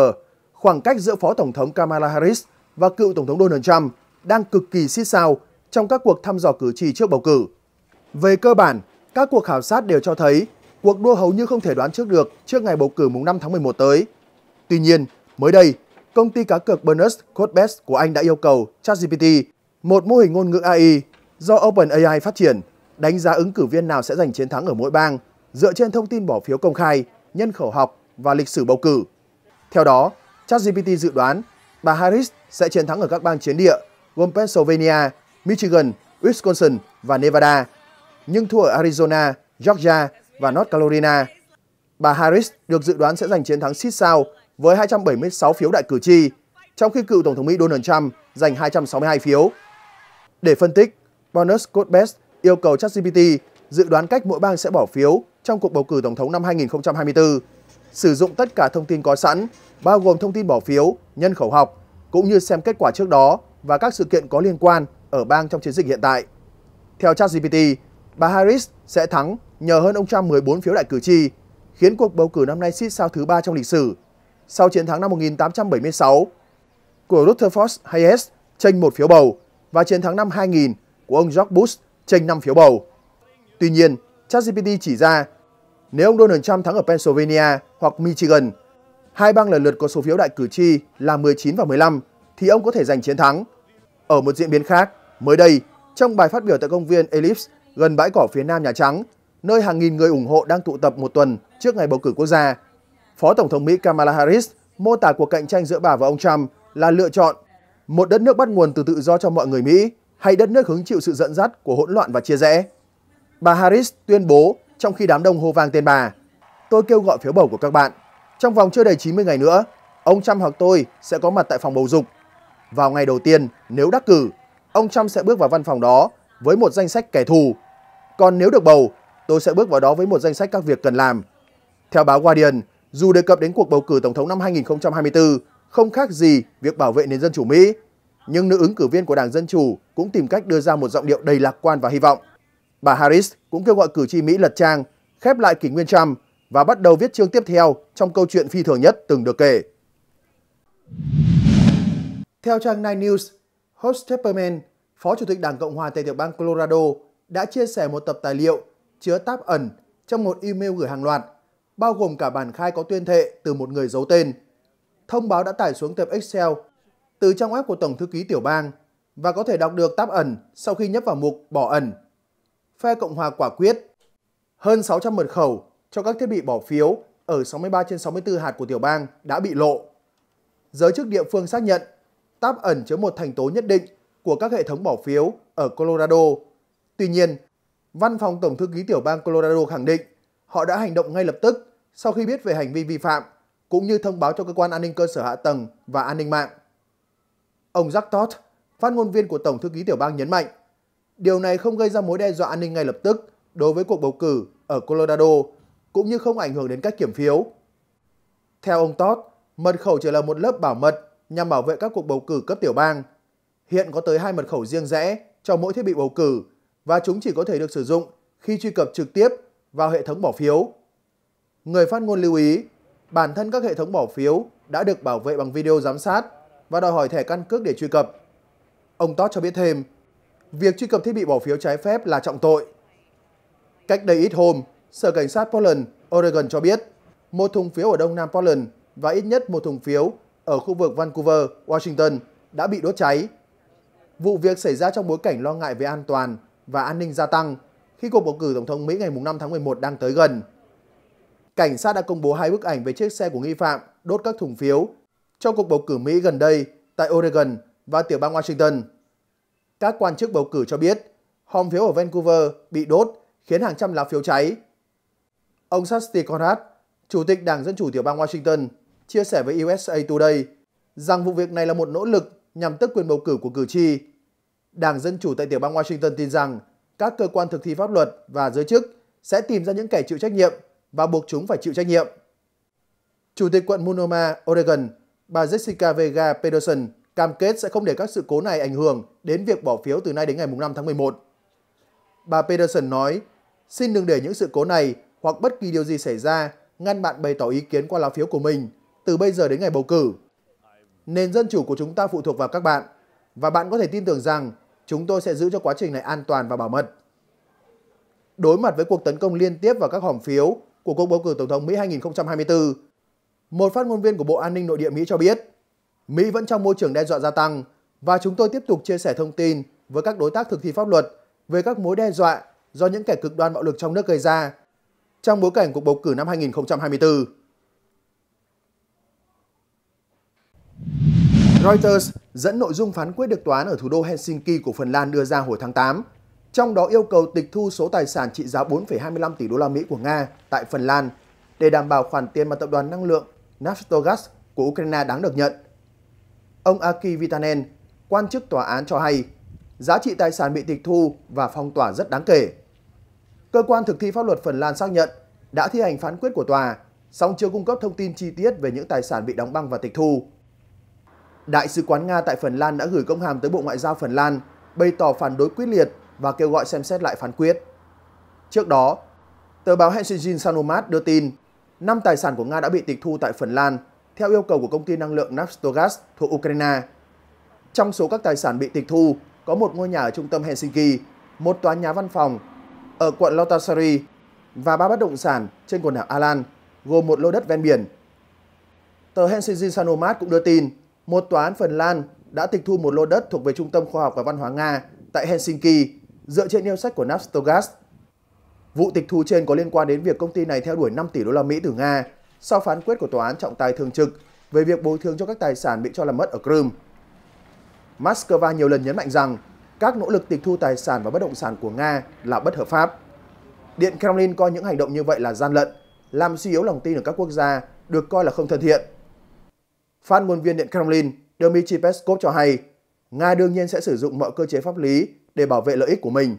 khoảng cách giữa Phó Tổng thống Kamala Harris và cựu Tổng thống Donald Trump đang cực kỳ xít sao trong các cuộc thăm dò cử tri trước bầu cử. Về cơ bản, các cuộc khảo sát đều cho thấy cuộc đua hầu như không thể đoán trước được trước ngày bầu cử mùng 5 tháng 11 tới. Tuy nhiên, mới đây, công ty cá cược bonus Codebest của Anh đã yêu cầu ChatGPT, một mô hình ngôn ngữ AI do OpenAI phát triển, đánh giá ứng cử viên nào sẽ giành chiến thắng ở mỗi bang dựa trên thông tin bỏ phiếu công khai, nhân khẩu học và lịch sử bầu cử. Theo đó, ChatGPT dự đoán bà Harris sẽ chiến thắng ở các bang chiến địa gồm Pennsylvania, Michigan, Wisconsin và Nevada, nhưng thua ở Arizona, Georgia và North Carolina. Bà Harris được dự đoán sẽ giành chiến thắng xít sao với 276 phiếu đại cử tri, trong khi cựu Tổng thống Mỹ Donald Trump giành 262 phiếu. Để phân tích, Bonus Codebest yêu cầu ChatGPT dự đoán cách mỗi bang sẽ bỏ phiếu trong cuộc bầu cử Tổng thống năm 2024, sử dụng tất cả thông tin có sẵn, bao gồm thông tin bỏ phiếu, nhân khẩu học, cũng như xem kết quả trước đó và các sự kiện có liên quan ở bang trong chiến dịch hiện tại. Theo ChatGPT, bà Harris sẽ thắng nhờ hơn ông Trump 14 phiếu đại cử tri, khiến cuộc bầu cử năm nay xít sao thứ ba trong lịch sử sau chiến thắng năm 1876 của Rutherford Hayes tranh một phiếu bầu và chiến thắng năm 2000 của ông George Bush tranh 5 phiếu bầu. Tuy nhiên, ChatGPT chỉ ra nếu ông Donald Trump thắng ở Pennsylvania hoặc Michigan, hai bang lần lượt có số phiếu đại cử tri là 19 và 15 thì ông có thể giành chiến thắng. Ở một diễn biến khác, mới đây, trong bài phát biểu tại công viên Ellipse gần bãi cỏ phía nam Nhà Trắng, nơi hàng nghìn người ủng hộ đang tụ tập một tuần trước ngày bầu cử quốc gia, Phó Tổng thống Mỹ Kamala Harris mô tả cuộc cạnh tranh giữa bà và ông Trump là lựa chọn một đất nước bắt nguồn từ tự do cho mọi người Mỹ hay đất nước hứng chịu sự dẫn dắt của hỗn loạn và chia rẽ. Bà Harris tuyên bố trong khi đám đông hô vang tên bà, tôi kêu gọi phiếu bầu của các bạn. Trong vòng chưa đầy 90 ngày nữa, ông Trump hoặc tôi sẽ có mặt tại phòng bầu dục. Vào ngày đầu tiên, nếu đắc cử, ông Trump sẽ bước vào văn phòng đó với một danh sách kẻ thù. Còn nếu được bầu, tôi sẽ bước vào đó với một danh sách các việc cần làm. Theo báo Guardian, dù đề cập đến cuộc bầu cử tổng thống năm 2024 không khác gì việc bảo vệ nền dân chủ Mỹ, nhưng nữ ứng cử viên của Đảng Dân Chủ cũng tìm cách đưa ra một giọng điệu đầy lạc quan và hy vọng. Bà Harris cũng kêu gọi cử tri Mỹ lật trang, khép lại kỷ nguyên Trump và bắt đầu viết chương tiếp theo trong câu chuyện phi thường nhất từng được kể. Theo trang Nine News, Host Tepperman, Phó Chủ tịch Đảng Cộng hòa tại tiểu bang Colorado, đã chia sẻ một tập tài liệu chứa táp ẩn trong một email gửi hàng loạt bao gồm cả bản khai có tuyên thệ từ một người giấu tên. Thông báo đã tải xuống tập Excel từ trang web của Tổng Thư ký Tiểu bang và có thể đọc được tab ẩn sau khi nhấp vào mục bỏ ẩn. Phe Cộng hòa quả quyết hơn 600 mật khẩu cho các thiết bị bỏ phiếu ở 63 trên 64 hạt của tiểu bang đã bị lộ. Giới chức địa phương xác nhận tab ẩn chứa một thành tố nhất định của các hệ thống bỏ phiếu ở Colorado. Tuy nhiên, văn phòng Tổng thư ký tiểu bang Colorado khẳng định Họ đã hành động ngay lập tức sau khi biết về hành vi vi phạm, cũng như thông báo cho cơ quan an ninh cơ sở hạ tầng và an ninh mạng. Ông Jack Todd, phát ngôn viên của Tổng thư ký tiểu bang nhấn mạnh, điều này không gây ra mối đe dọa an ninh ngay lập tức đối với cuộc bầu cử ở Colorado, cũng như không ảnh hưởng đến các kiểm phiếu. Theo ông Todd, mật khẩu chỉ là một lớp bảo mật nhằm bảo vệ các cuộc bầu cử cấp tiểu bang. Hiện có tới hai mật khẩu riêng rẽ cho mỗi thiết bị bầu cử và chúng chỉ có thể được sử dụng khi truy cập trực tiếp vào hệ thống bỏ phiếu. Người phát ngôn lưu ý, bản thân các hệ thống bỏ phiếu đã được bảo vệ bằng video giám sát và đòi hỏi thẻ căn cước để truy cập. Ông Todd cho biết thêm, việc truy cập thiết bị bỏ phiếu trái phép là trọng tội. Cách đây ít hôm, Sở Cảnh sát Portland, Oregon cho biết, một thùng phiếu ở đông nam Portland và ít nhất một thùng phiếu ở khu vực Vancouver, Washington đã bị đốt cháy. Vụ việc xảy ra trong bối cảnh lo ngại về an toàn và an ninh gia tăng khi cuộc bầu cử tổng thống Mỹ ngày 5 tháng 11 đang tới gần. Cảnh sát đã công bố hai bức ảnh về chiếc xe của nghi phạm đốt các thùng phiếu trong cuộc bầu cử Mỹ gần đây tại Oregon và tiểu bang Washington. Các quan chức bầu cử cho biết hòm phiếu ở Vancouver bị đốt khiến hàng trăm lá phiếu cháy. Ông Sasti Conrad, Chủ tịch Đảng Dân Chủ tiểu bang Washington, chia sẻ với USA Today rằng vụ việc này là một nỗ lực nhằm tức quyền bầu cử của cử tri. Đảng Dân Chủ tại tiểu bang Washington tin rằng các cơ quan thực thi pháp luật và giới chức sẽ tìm ra những kẻ chịu trách nhiệm và buộc chúng phải chịu trách nhiệm. Chủ tịch quận Monoma, Oregon, bà Jessica Vega Peterson, cam kết sẽ không để các sự cố này ảnh hưởng đến việc bỏ phiếu từ nay đến ngày 5 tháng 11. Bà Peterson nói, xin đừng để những sự cố này hoặc bất kỳ điều gì xảy ra ngăn bạn bày tỏ ý kiến qua lá phiếu của mình từ bây giờ đến ngày bầu cử. Nền dân chủ của chúng ta phụ thuộc vào các bạn và bạn có thể tin tưởng rằng Chúng tôi sẽ giữ cho quá trình này an toàn và bảo mật. Đối mặt với cuộc tấn công liên tiếp vào các hòm phiếu của cuộc bầu cử Tổng thống Mỹ 2024, một phát ngôn viên của Bộ An ninh Nội địa Mỹ cho biết, Mỹ vẫn trong môi trường đe dọa gia tăng và chúng tôi tiếp tục chia sẻ thông tin với các đối tác thực thi pháp luật về các mối đe dọa do những kẻ cực đoan bạo lực trong nước gây ra trong bối cảnh cuộc bầu cử năm 2024. Reuters dẫn nội dung phán quyết được tòa án ở thủ đô Helsinki của Phần Lan đưa ra hồi tháng 8, trong đó yêu cầu tịch thu số tài sản trị giá 4,25 tỷ đô la Mỹ của Nga tại Phần Lan để đảm bảo khoản tiền mà tập đoàn năng lượng Naftogaz của Ukraine đáng được nhận. Ông Aki Vitanen, quan chức tòa án cho hay, giá trị tài sản bị tịch thu và phong tỏa rất đáng kể. Cơ quan thực thi pháp luật Phần Lan xác nhận đã thi hành phán quyết của tòa, song chưa cung cấp thông tin chi tiết về những tài sản bị đóng băng và tịch thu. Đại sứ quán Nga tại Phần Lan đã gửi công hàm tới Bộ Ngoại giao Phần Lan bày tỏ phản đối quyết liệt và kêu gọi xem xét lại phán quyết. Trước đó, tờ báo Helsingin Sanomat đưa tin 5 tài sản của Nga đã bị tịch thu tại Phần Lan theo yêu cầu của công ty năng lượng Naftogaz thuộc Ukraine. Trong số các tài sản bị tịch thu có một ngôi nhà ở trung tâm Helsinki, một tòa nhà văn phòng ở quận Lotasari và ba bất động sản trên quần đảo Alan, gồm một lô đất ven biển. Tờ Helsingin Sanomat cũng đưa tin một tòa án Phần Lan đã tịch thu một lô đất thuộc về Trung tâm Khoa học và Văn hóa Nga tại Helsinki dựa trên yêu sách của Naftogaz. Vụ tịch thu trên có liên quan đến việc công ty này theo đuổi 5 tỷ đô la Mỹ từ Nga sau phán quyết của tòa án trọng tài thường trực về việc bồi thường cho các tài sản bị cho là mất ở Crimea. Moscow nhiều lần nhấn mạnh rằng các nỗ lực tịch thu tài sản và bất động sản của Nga là bất hợp pháp. Điện Kremlin coi những hành động như vậy là gian lận, làm suy yếu lòng tin ở các quốc gia được coi là không thân thiện. Phát ngôn viên Điện Kremlin Dmitry Peskov cho hay Nga đương nhiên sẽ sử dụng mọi cơ chế pháp lý để bảo vệ lợi ích của mình.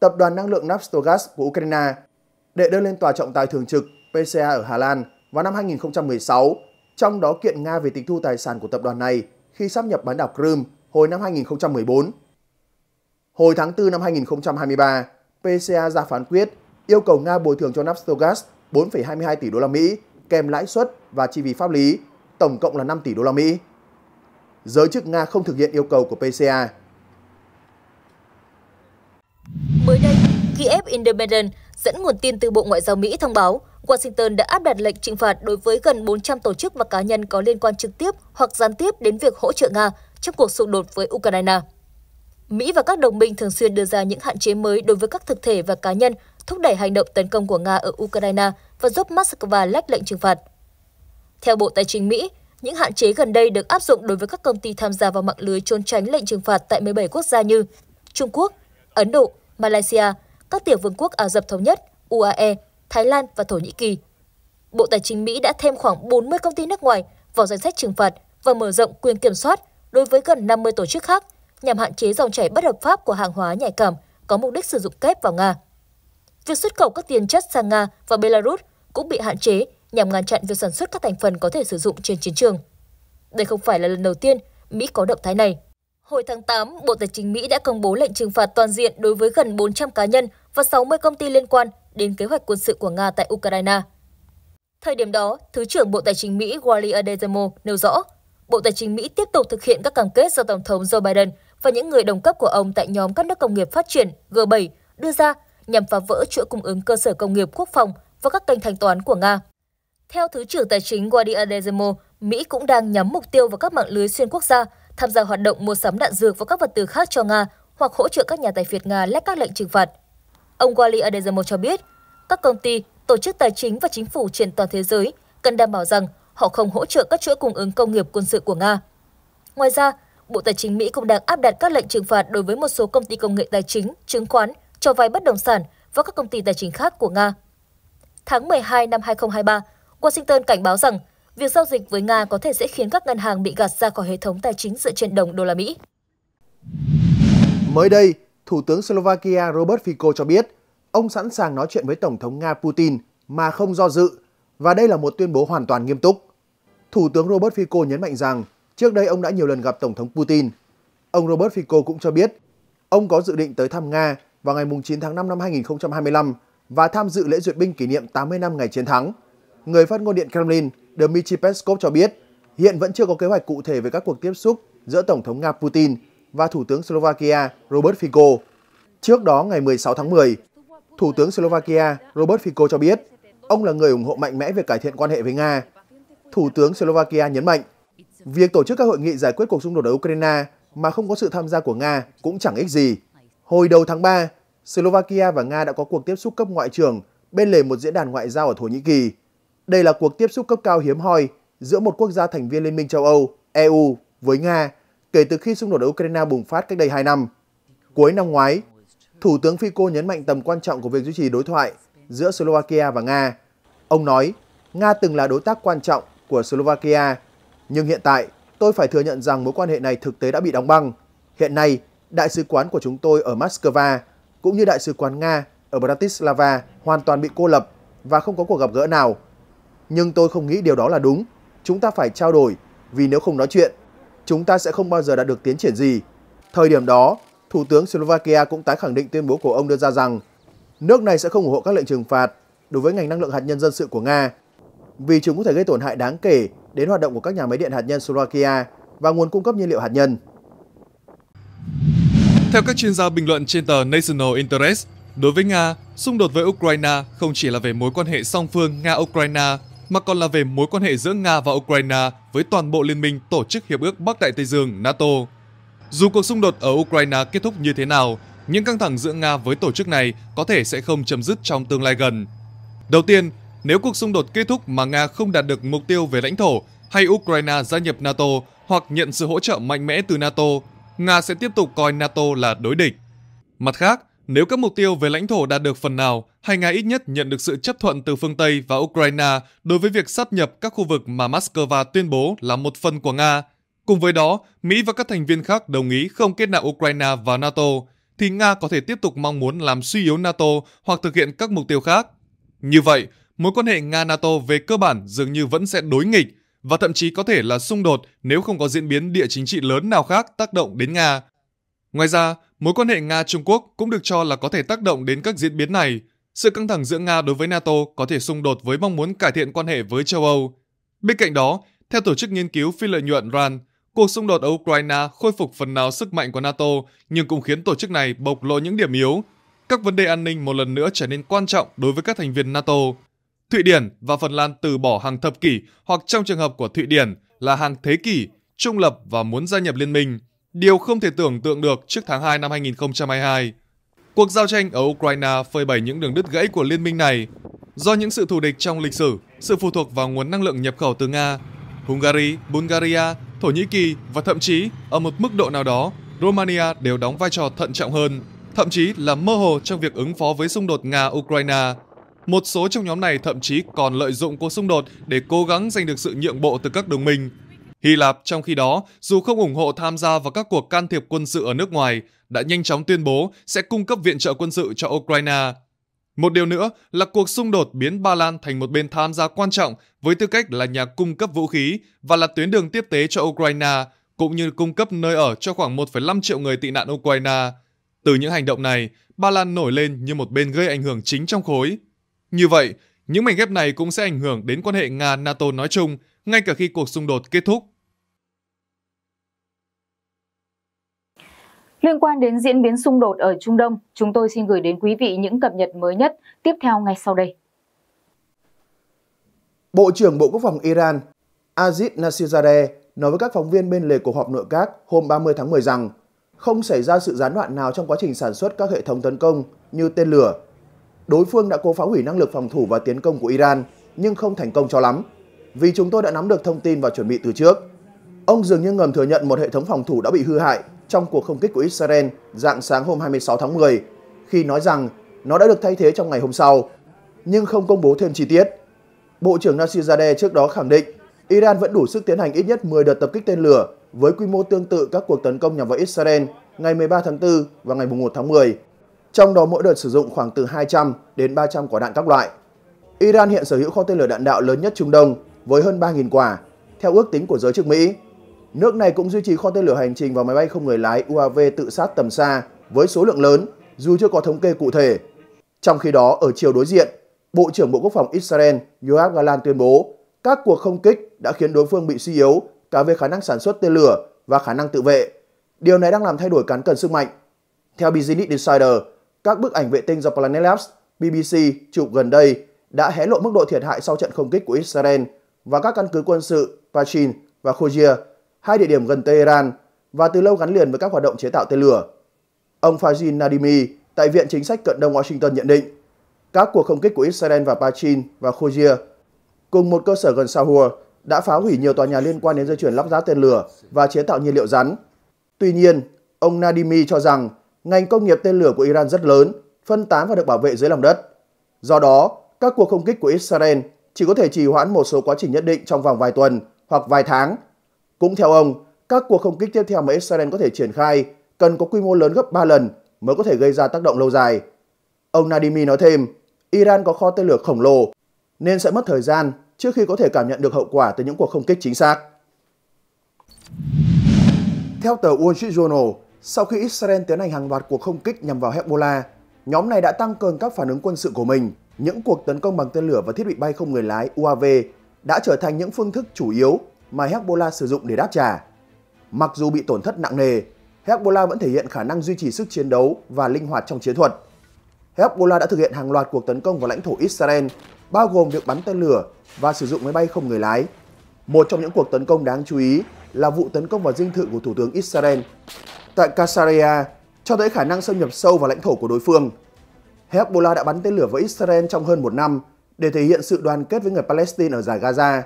Tập đoàn năng lượng Naftogaz của Ukraine đệ đơn lên tòa trọng tài thường trực PCA ở Hà Lan vào năm 2016, trong đó kiện Nga về tịch thu tài sản của tập đoàn này khi sắp nhập bán đảo Crimea hồi năm 2014. Hồi tháng 4 năm 2023, PCA ra phán quyết yêu cầu Nga bồi thường cho Naftogaz 4,22 tỷ đô la Mỹ kèm lãi suất và chi phí pháp lý tổng cộng là 5 tỷ đô la Mỹ. Giới chức Nga không thực hiện yêu cầu của PCA. Mới đây, Kiev Independent dẫn nguồn tin từ Bộ Ngoại giao Mỹ thông báo Washington đã áp đặt lệnh trừng phạt đối với gần 400 tổ chức và cá nhân có liên quan trực tiếp hoặc gián tiếp đến việc hỗ trợ Nga trong cuộc xung đột với Ukraine. Mỹ và các đồng minh thường xuyên đưa ra những hạn chế mới đối với các thực thể và cá nhân thúc đẩy hành động tấn công của Nga ở Ukraine và giúp Moscow lách lệnh trừng phạt. Theo Bộ Tài chính Mỹ, những hạn chế gần đây được áp dụng đối với các công ty tham gia vào mạng lưới trốn tránh lệnh trừng phạt tại 17 quốc gia như Trung Quốc, Ấn Độ, Malaysia, các tiểu vương quốc Ả Rập Thống Nhất, UAE, Thái Lan và Thổ Nhĩ Kỳ. Bộ Tài chính Mỹ đã thêm khoảng 40 công ty nước ngoài vào danh sách trừng phạt và mở rộng quyền kiểm soát đối với gần 50 tổ chức khác nhằm hạn chế dòng chảy bất hợp pháp của hàng hóa nhạy cảm có mục đích sử dụng kép vào Nga. Việc xuất khẩu các tiền chất sang Nga và Belarus cũng bị hạn chế nhằm ngăn chặn việc sản xuất các thành phần có thể sử dụng trên chiến trường. Đây không phải là lần đầu tiên Mỹ có động thái này. Hồi tháng 8, Bộ Tài chính Mỹ đã công bố lệnh trừng phạt toàn diện đối với gần 400 cá nhân và 60 công ty liên quan đến kế hoạch quân sự của Nga tại Ukraine. Thời điểm đó, Thứ trưởng Bộ Tài chính Mỹ Wally Ademo nêu rõ, Bộ Tài chính Mỹ tiếp tục thực hiện các cam kết do Tổng thống Joe Biden và những người đồng cấp của ông tại nhóm các nước công nghiệp phát triển G7 đưa ra nhằm phá vỡ chuỗi cung ứng cơ sở công nghiệp quốc phòng và các kênh thanh toán của Nga. Theo Thứ trưởng Tài chính Wadi Adezemo, Mỹ cũng đang nhắm mục tiêu vào các mạng lưới xuyên quốc gia, tham gia hoạt động mua sắm đạn dược và các vật tư khác cho Nga hoặc hỗ trợ các nhà tài phiệt Nga lách các lệnh trừng phạt. Ông Wali Adezemo cho biết, các công ty, tổ chức tài chính và chính phủ trên toàn thế giới cần đảm bảo rằng họ không hỗ trợ các chuỗi cung ứng công nghiệp quân sự của Nga. Ngoài ra, Bộ Tài chính Mỹ cũng đang áp đặt các lệnh trừng phạt đối với một số công ty công nghệ tài chính, chứng khoán, cho vay bất động sản và các công ty tài chính khác của Nga. Tháng 12 năm 2023, Washington cảnh báo rằng việc giao dịch với Nga có thể sẽ khiến các ngân hàng bị gạt ra khỏi hệ thống tài chính dựa trên đồng đô la Mỹ. Mới đây, Thủ tướng Slovakia Robert Fico cho biết ông sẵn sàng nói chuyện với Tổng thống Nga Putin mà không do dự và đây là một tuyên bố hoàn toàn nghiêm túc. Thủ tướng Robert Fico nhấn mạnh rằng trước đây ông đã nhiều lần gặp Tổng thống Putin. Ông Robert Fico cũng cho biết ông có dự định tới thăm Nga vào ngày 9 tháng 5 năm 2025 và tham dự lễ duyệt binh kỷ niệm 80 năm ngày chiến thắng người phát ngôn điện Kremlin Dmitry Peskov cho biết hiện vẫn chưa có kế hoạch cụ thể về các cuộc tiếp xúc giữa Tổng thống Nga Putin và Thủ tướng Slovakia Robert Fico. Trước đó ngày 16 tháng 10, Thủ tướng Slovakia Robert Fico cho biết ông là người ủng hộ mạnh mẽ việc cải thiện quan hệ với Nga. Thủ tướng Slovakia nhấn mạnh, việc tổ chức các hội nghị giải quyết cuộc xung đột ở Ukraine mà không có sự tham gia của Nga cũng chẳng ích gì. Hồi đầu tháng 3, Slovakia và Nga đã có cuộc tiếp xúc cấp ngoại trưởng bên lề một diễn đàn ngoại giao ở Thổ Nhĩ Kỳ. Đây là cuộc tiếp xúc cấp cao hiếm hoi giữa một quốc gia thành viên Liên minh châu Âu, EU với Nga kể từ khi xung đột ở Ukraine bùng phát cách đây 2 năm. Cuối năm ngoái, Thủ tướng Fico nhấn mạnh tầm quan trọng của việc duy trì đối thoại giữa Slovakia và Nga. Ông nói, Nga từng là đối tác quan trọng của Slovakia, nhưng hiện tại tôi phải thừa nhận rằng mối quan hệ này thực tế đã bị đóng băng. Hiện nay, đại sứ quán của chúng tôi ở Moscow cũng như đại sứ quán Nga ở Bratislava hoàn toàn bị cô lập và không có cuộc gặp gỡ nào nhưng tôi không nghĩ điều đó là đúng. Chúng ta phải trao đổi, vì nếu không nói chuyện, chúng ta sẽ không bao giờ đạt được tiến triển gì. Thời điểm đó, Thủ tướng Slovakia cũng tái khẳng định tuyên bố của ông đưa ra rằng nước này sẽ không ủng hộ các lệnh trừng phạt đối với ngành năng lượng hạt nhân dân sự của Nga vì chúng có thể gây tổn hại đáng kể đến hoạt động của các nhà máy điện hạt nhân Slovakia và nguồn cung cấp nhiên liệu hạt nhân. Theo các chuyên gia bình luận trên tờ National Interest, đối với Nga, xung đột với Ukraine không chỉ là về mối quan hệ song phương Nga-Ukraine mà còn là về mối quan hệ giữa Nga và Ukraine với toàn bộ liên minh tổ chức Hiệp ước Bắc Đại Tây Dương NATO. Dù cuộc xung đột ở Ukraine kết thúc như thế nào, những căng thẳng giữa Nga với tổ chức này có thể sẽ không chấm dứt trong tương lai gần. Đầu tiên, nếu cuộc xung đột kết thúc mà Nga không đạt được mục tiêu về lãnh thổ hay Ukraine gia nhập NATO hoặc nhận sự hỗ trợ mạnh mẽ từ NATO, Nga sẽ tiếp tục coi NATO là đối địch. Mặt khác, nếu các mục tiêu về lãnh thổ đạt được phần nào, hay Nga ít nhất nhận được sự chấp thuận từ phương Tây và Ukraine đối với việc sắp nhập các khu vực mà Moscow tuyên bố là một phần của Nga. Cùng với đó, Mỹ và các thành viên khác đồng ý không kết nạp Ukraine vào NATO, thì Nga có thể tiếp tục mong muốn làm suy yếu NATO hoặc thực hiện các mục tiêu khác. Như vậy, mối quan hệ Nga-NATO về cơ bản dường như vẫn sẽ đối nghịch và thậm chí có thể là xung đột nếu không có diễn biến địa chính trị lớn nào khác tác động đến Nga. Ngoài ra, Mối quan hệ Nga-Trung Quốc cũng được cho là có thể tác động đến các diễn biến này. Sự căng thẳng giữa Nga đối với NATO có thể xung đột với mong muốn cải thiện quan hệ với châu Âu. Bên cạnh đó, theo tổ chức nghiên cứu phi lợi nhuận RAND, cuộc xung đột ở Ukraine khôi phục phần nào sức mạnh của NATO nhưng cũng khiến tổ chức này bộc lộ những điểm yếu. Các vấn đề an ninh một lần nữa trở nên quan trọng đối với các thành viên NATO. Thụy Điển và Phần Lan từ bỏ hàng thập kỷ hoặc trong trường hợp của Thụy Điển là hàng thế kỷ, trung lập và muốn gia nhập liên minh. Điều không thể tưởng tượng được trước tháng 2 năm 2022. Cuộc giao tranh ở Ukraine phơi bày những đường đứt gãy của liên minh này do những sự thù địch trong lịch sử, sự phụ thuộc vào nguồn năng lượng nhập khẩu từ Nga, Hungary, Bulgaria, Thổ Nhĩ Kỳ và thậm chí ở một mức độ nào đó, Romania đều đóng vai trò thận trọng hơn, thậm chí là mơ hồ trong việc ứng phó với xung đột Nga-Ukraine. Một số trong nhóm này thậm chí còn lợi dụng cuộc xung đột để cố gắng giành được sự nhượng bộ từ các đồng minh, Hy Lạp trong khi đó, dù không ủng hộ tham gia vào các cuộc can thiệp quân sự ở nước ngoài, đã nhanh chóng tuyên bố sẽ cung cấp viện trợ quân sự cho Ukraine. Một điều nữa là cuộc xung đột biến Ba Lan thành một bên tham gia quan trọng với tư cách là nhà cung cấp vũ khí và là tuyến đường tiếp tế cho Ukraine, cũng như cung cấp nơi ở cho khoảng 1,5 triệu người tị nạn Ukraine. Từ những hành động này, Ba Lan nổi lên như một bên gây ảnh hưởng chính trong khối. Như vậy, những mảnh ghép này cũng sẽ ảnh hưởng đến quan hệ Nga-NATO nói chung, ngay cả khi cuộc xung đột kết thúc. Liên quan đến diễn biến xung đột ở Trung Đông, chúng tôi xin gửi đến quý vị những cập nhật mới nhất tiếp theo ngay sau đây. Bộ trưởng Bộ Quốc phòng Iran Aziz Nasirzadeh nói với các phóng viên bên lề cuộc họp nội các hôm 30 tháng 10 rằng không xảy ra sự gián đoạn nào trong quá trình sản xuất các hệ thống tấn công như tên lửa. Đối phương đã cố phá hủy năng lực phòng thủ và tiến công của Iran nhưng không thành công cho lắm vì chúng tôi đã nắm được thông tin và chuẩn bị từ trước. Ông dường như ngầm thừa nhận một hệ thống phòng thủ đã bị hư hại trong cuộc không kích của Israel dạng sáng hôm 26 tháng 10 khi nói rằng nó đã được thay thế trong ngày hôm sau, nhưng không công bố thêm chi tiết. Bộ trưởng Nasirzadeh trước đó khẳng định Iran vẫn đủ sức tiến hành ít nhất 10 đợt tập kích tên lửa với quy mô tương tự các cuộc tấn công nhằm vào Israel ngày 13 tháng 4 và ngày 1 tháng 10, trong đó mỗi đợt sử dụng khoảng từ 200 đến 300 quả đạn các loại. Iran hiện sở hữu kho tên lửa đạn đạo lớn nhất Trung Đông với hơn 3.000 quả, theo ước tính của giới chức Mỹ. Nước này cũng duy trì kho tên lửa hành trình và máy bay không người lái UAV tự sát tầm xa với số lượng lớn dù chưa có thống kê cụ thể. Trong khi đó, ở chiều đối diện, Bộ trưởng Bộ Quốc phòng Israel Yoav Galan tuyên bố các cuộc không kích đã khiến đối phương bị suy yếu cả về khả năng sản xuất tên lửa và khả năng tự vệ. Điều này đang làm thay đổi cán cân sức mạnh. Theo Business Insider, các bức ảnh vệ tinh do Planet Labs, BBC chụp gần đây đã hé lộ mức độ thiệt hại sau trận không kích của Israel và các căn cứ quân sự Pachin và Khojia hai địa điểm gần Tehran và từ lâu gắn liền với các hoạt động chế tạo tên lửa. Ông Fajin Nadimi tại Viện Chính sách Cận Đông Washington nhận định, các cuộc không kích của Israel và Pachin và Khojia cùng một cơ sở gần Sahur đã phá hủy nhiều tòa nhà liên quan đến dây chuyển lắp ráp tên lửa và chế tạo nhiên liệu rắn. Tuy nhiên, ông Nadimi cho rằng ngành công nghiệp tên lửa của Iran rất lớn, phân tán và được bảo vệ dưới lòng đất. Do đó, các cuộc không kích của Israel chỉ có thể trì hoãn một số quá trình nhất định trong vòng vài tuần hoặc vài tháng – cũng theo ông, các cuộc không kích tiếp theo mà Israel có thể triển khai cần có quy mô lớn gấp 3 lần mới có thể gây ra tác động lâu dài. Ông Nadimi nói thêm, Iran có kho tên lửa khổng lồ nên sẽ mất thời gian trước khi có thể cảm nhận được hậu quả từ những cuộc không kích chính xác. Theo tờ Wall Street Journal, sau khi Israel tiến hành hàng loạt cuộc không kích nhằm vào Hezbollah, nhóm này đã tăng cường các phản ứng quân sự của mình. Những cuộc tấn công bằng tên lửa và thiết bị bay không người lái UAV đã trở thành những phương thức chủ yếu mà Hezbollah sử dụng để đáp trả. Mặc dù bị tổn thất nặng nề, Hezbollah vẫn thể hiện khả năng duy trì sức chiến đấu và linh hoạt trong chiến thuật. Hezbollah đã thực hiện hàng loạt cuộc tấn công vào lãnh thổ Israel, bao gồm việc bắn tên lửa và sử dụng máy bay không người lái. Một trong những cuộc tấn công đáng chú ý là vụ tấn công vào dinh thự của Thủ tướng Israel tại Kasaria, cho thấy khả năng xâm nhập sâu vào lãnh thổ của đối phương. Hezbollah đã bắn tên lửa vào Israel trong hơn một năm để thể hiện sự đoàn kết với người Palestine ở giải Gaza.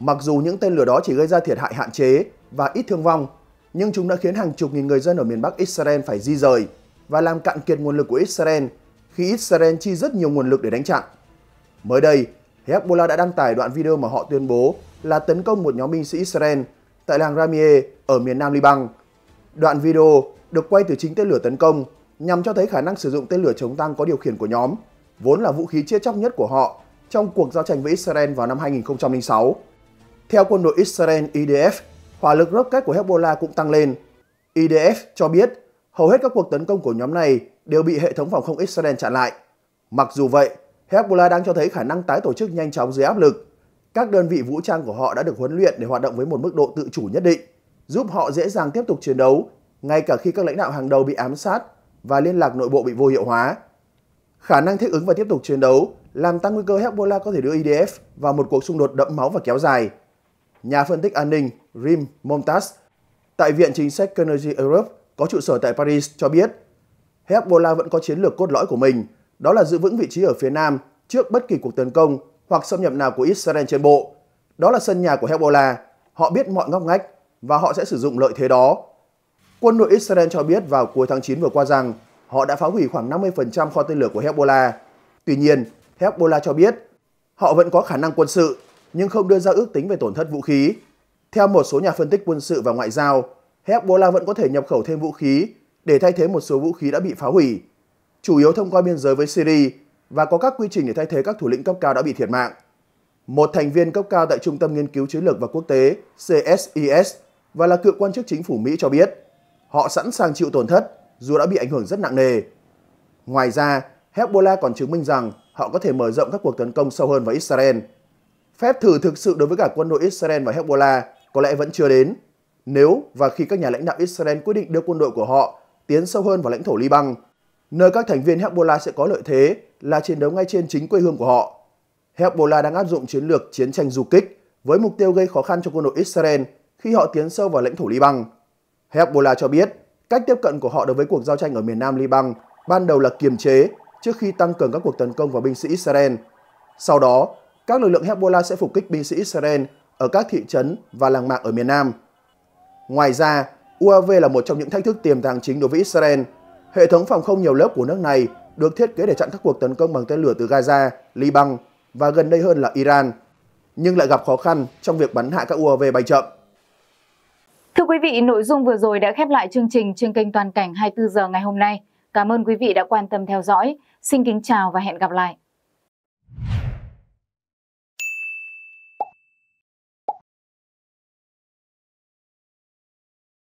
Mặc dù những tên lửa đó chỉ gây ra thiệt hại hạn chế và ít thương vong, nhưng chúng đã khiến hàng chục nghìn người dân ở miền Bắc Israel phải di rời và làm cạn kiệt nguồn lực của Israel khi Israel chi rất nhiều nguồn lực để đánh chặn. Mới đây, Hezbollah đã đăng tải đoạn video mà họ tuyên bố là tấn công một nhóm binh sĩ Israel tại làng Ramie ở miền nam Liban. Đoạn video được quay từ chính tên lửa tấn công nhằm cho thấy khả năng sử dụng tên lửa chống tăng có điều khiển của nhóm, vốn là vũ khí chia chóc nhất của họ trong cuộc giao tranh với Israel vào năm 2006. Theo quân đội Israel IDF, hỏa lực rocket của Hezbollah cũng tăng lên. IDF cho biết hầu hết các cuộc tấn công của nhóm này đều bị hệ thống phòng không Israel chặn lại. Mặc dù vậy, Hezbollah đang cho thấy khả năng tái tổ chức nhanh chóng dưới áp lực. Các đơn vị vũ trang của họ đã được huấn luyện để hoạt động với một mức độ tự chủ nhất định, giúp họ dễ dàng tiếp tục chiến đấu, ngay cả khi các lãnh đạo hàng đầu bị ám sát và liên lạc nội bộ bị vô hiệu hóa. Khả năng thích ứng và tiếp tục chiến đấu làm tăng nguy cơ Hezbollah có thể đưa IDF vào một cuộc xung đột đẫm máu và kéo dài nhà phân tích an ninh Rim Montas tại Viện Chính sách Carnegie Europe có trụ sở tại Paris cho biết Hezbollah vẫn có chiến lược cốt lõi của mình, đó là giữ vững vị trí ở phía nam trước bất kỳ cuộc tấn công hoặc xâm nhập nào của Israel trên bộ. Đó là sân nhà của Hezbollah, họ biết mọi ngóc ngách và họ sẽ sử dụng lợi thế đó. Quân đội Israel cho biết vào cuối tháng 9 vừa qua rằng họ đã phá hủy khoảng 50% kho tên lửa của Hezbollah. Tuy nhiên, Hezbollah cho biết họ vẫn có khả năng quân sự nhưng không đưa ra ước tính về tổn thất vũ khí. Theo một số nhà phân tích quân sự và ngoại giao, Hezbollah vẫn có thể nhập khẩu thêm vũ khí để thay thế một số vũ khí đã bị phá hủy, chủ yếu thông qua biên giới với Syria và có các quy trình để thay thế các thủ lĩnh cấp cao đã bị thiệt mạng. Một thành viên cấp cao tại Trung tâm Nghiên cứu Chiến lược và Quốc tế CSIS e và là cựu quan chức chính phủ Mỹ cho biết, họ sẵn sàng chịu tổn thất dù đã bị ảnh hưởng rất nặng nề. Ngoài ra, Hezbollah còn chứng minh rằng họ có thể mở rộng các cuộc tấn công sâu hơn vào Israel Phép thử thực sự đối với cả quân đội Israel và Hezbollah có lẽ vẫn chưa đến. Nếu và khi các nhà lãnh đạo Israel quyết định đưa quân đội của họ tiến sâu hơn vào lãnh thổ Liban, nơi các thành viên Hezbollah sẽ có lợi thế là chiến đấu ngay trên chính quê hương của họ. Hezbollah đang áp dụng chiến lược chiến tranh du kích với mục tiêu gây khó khăn cho quân đội Israel khi họ tiến sâu vào lãnh thổ Liban. Hezbollah cho biết cách tiếp cận của họ đối với cuộc giao tranh ở miền nam Liban ban đầu là kiềm chế trước khi tăng cường các cuộc tấn công vào binh sĩ Israel. Sau đó, các lực lượng Hezbollah sẽ phục kích binh sĩ Israel ở các thị trấn và làng mạc ở miền Nam. Ngoài ra, UAV là một trong những thách thức tiềm tàng chính đối với Israel. Hệ thống phòng không nhiều lớp của nước này được thiết kế để chặn các cuộc tấn công bằng tên lửa từ Gaza, Liban và gần đây hơn là Iran, nhưng lại gặp khó khăn trong việc bắn hạ các UAV bay chậm. Thưa quý vị, nội dung vừa rồi đã khép lại chương trình trên kênh Toàn cảnh 24 giờ ngày hôm nay. Cảm ơn quý vị đã quan tâm theo dõi. Xin kính chào và hẹn gặp lại.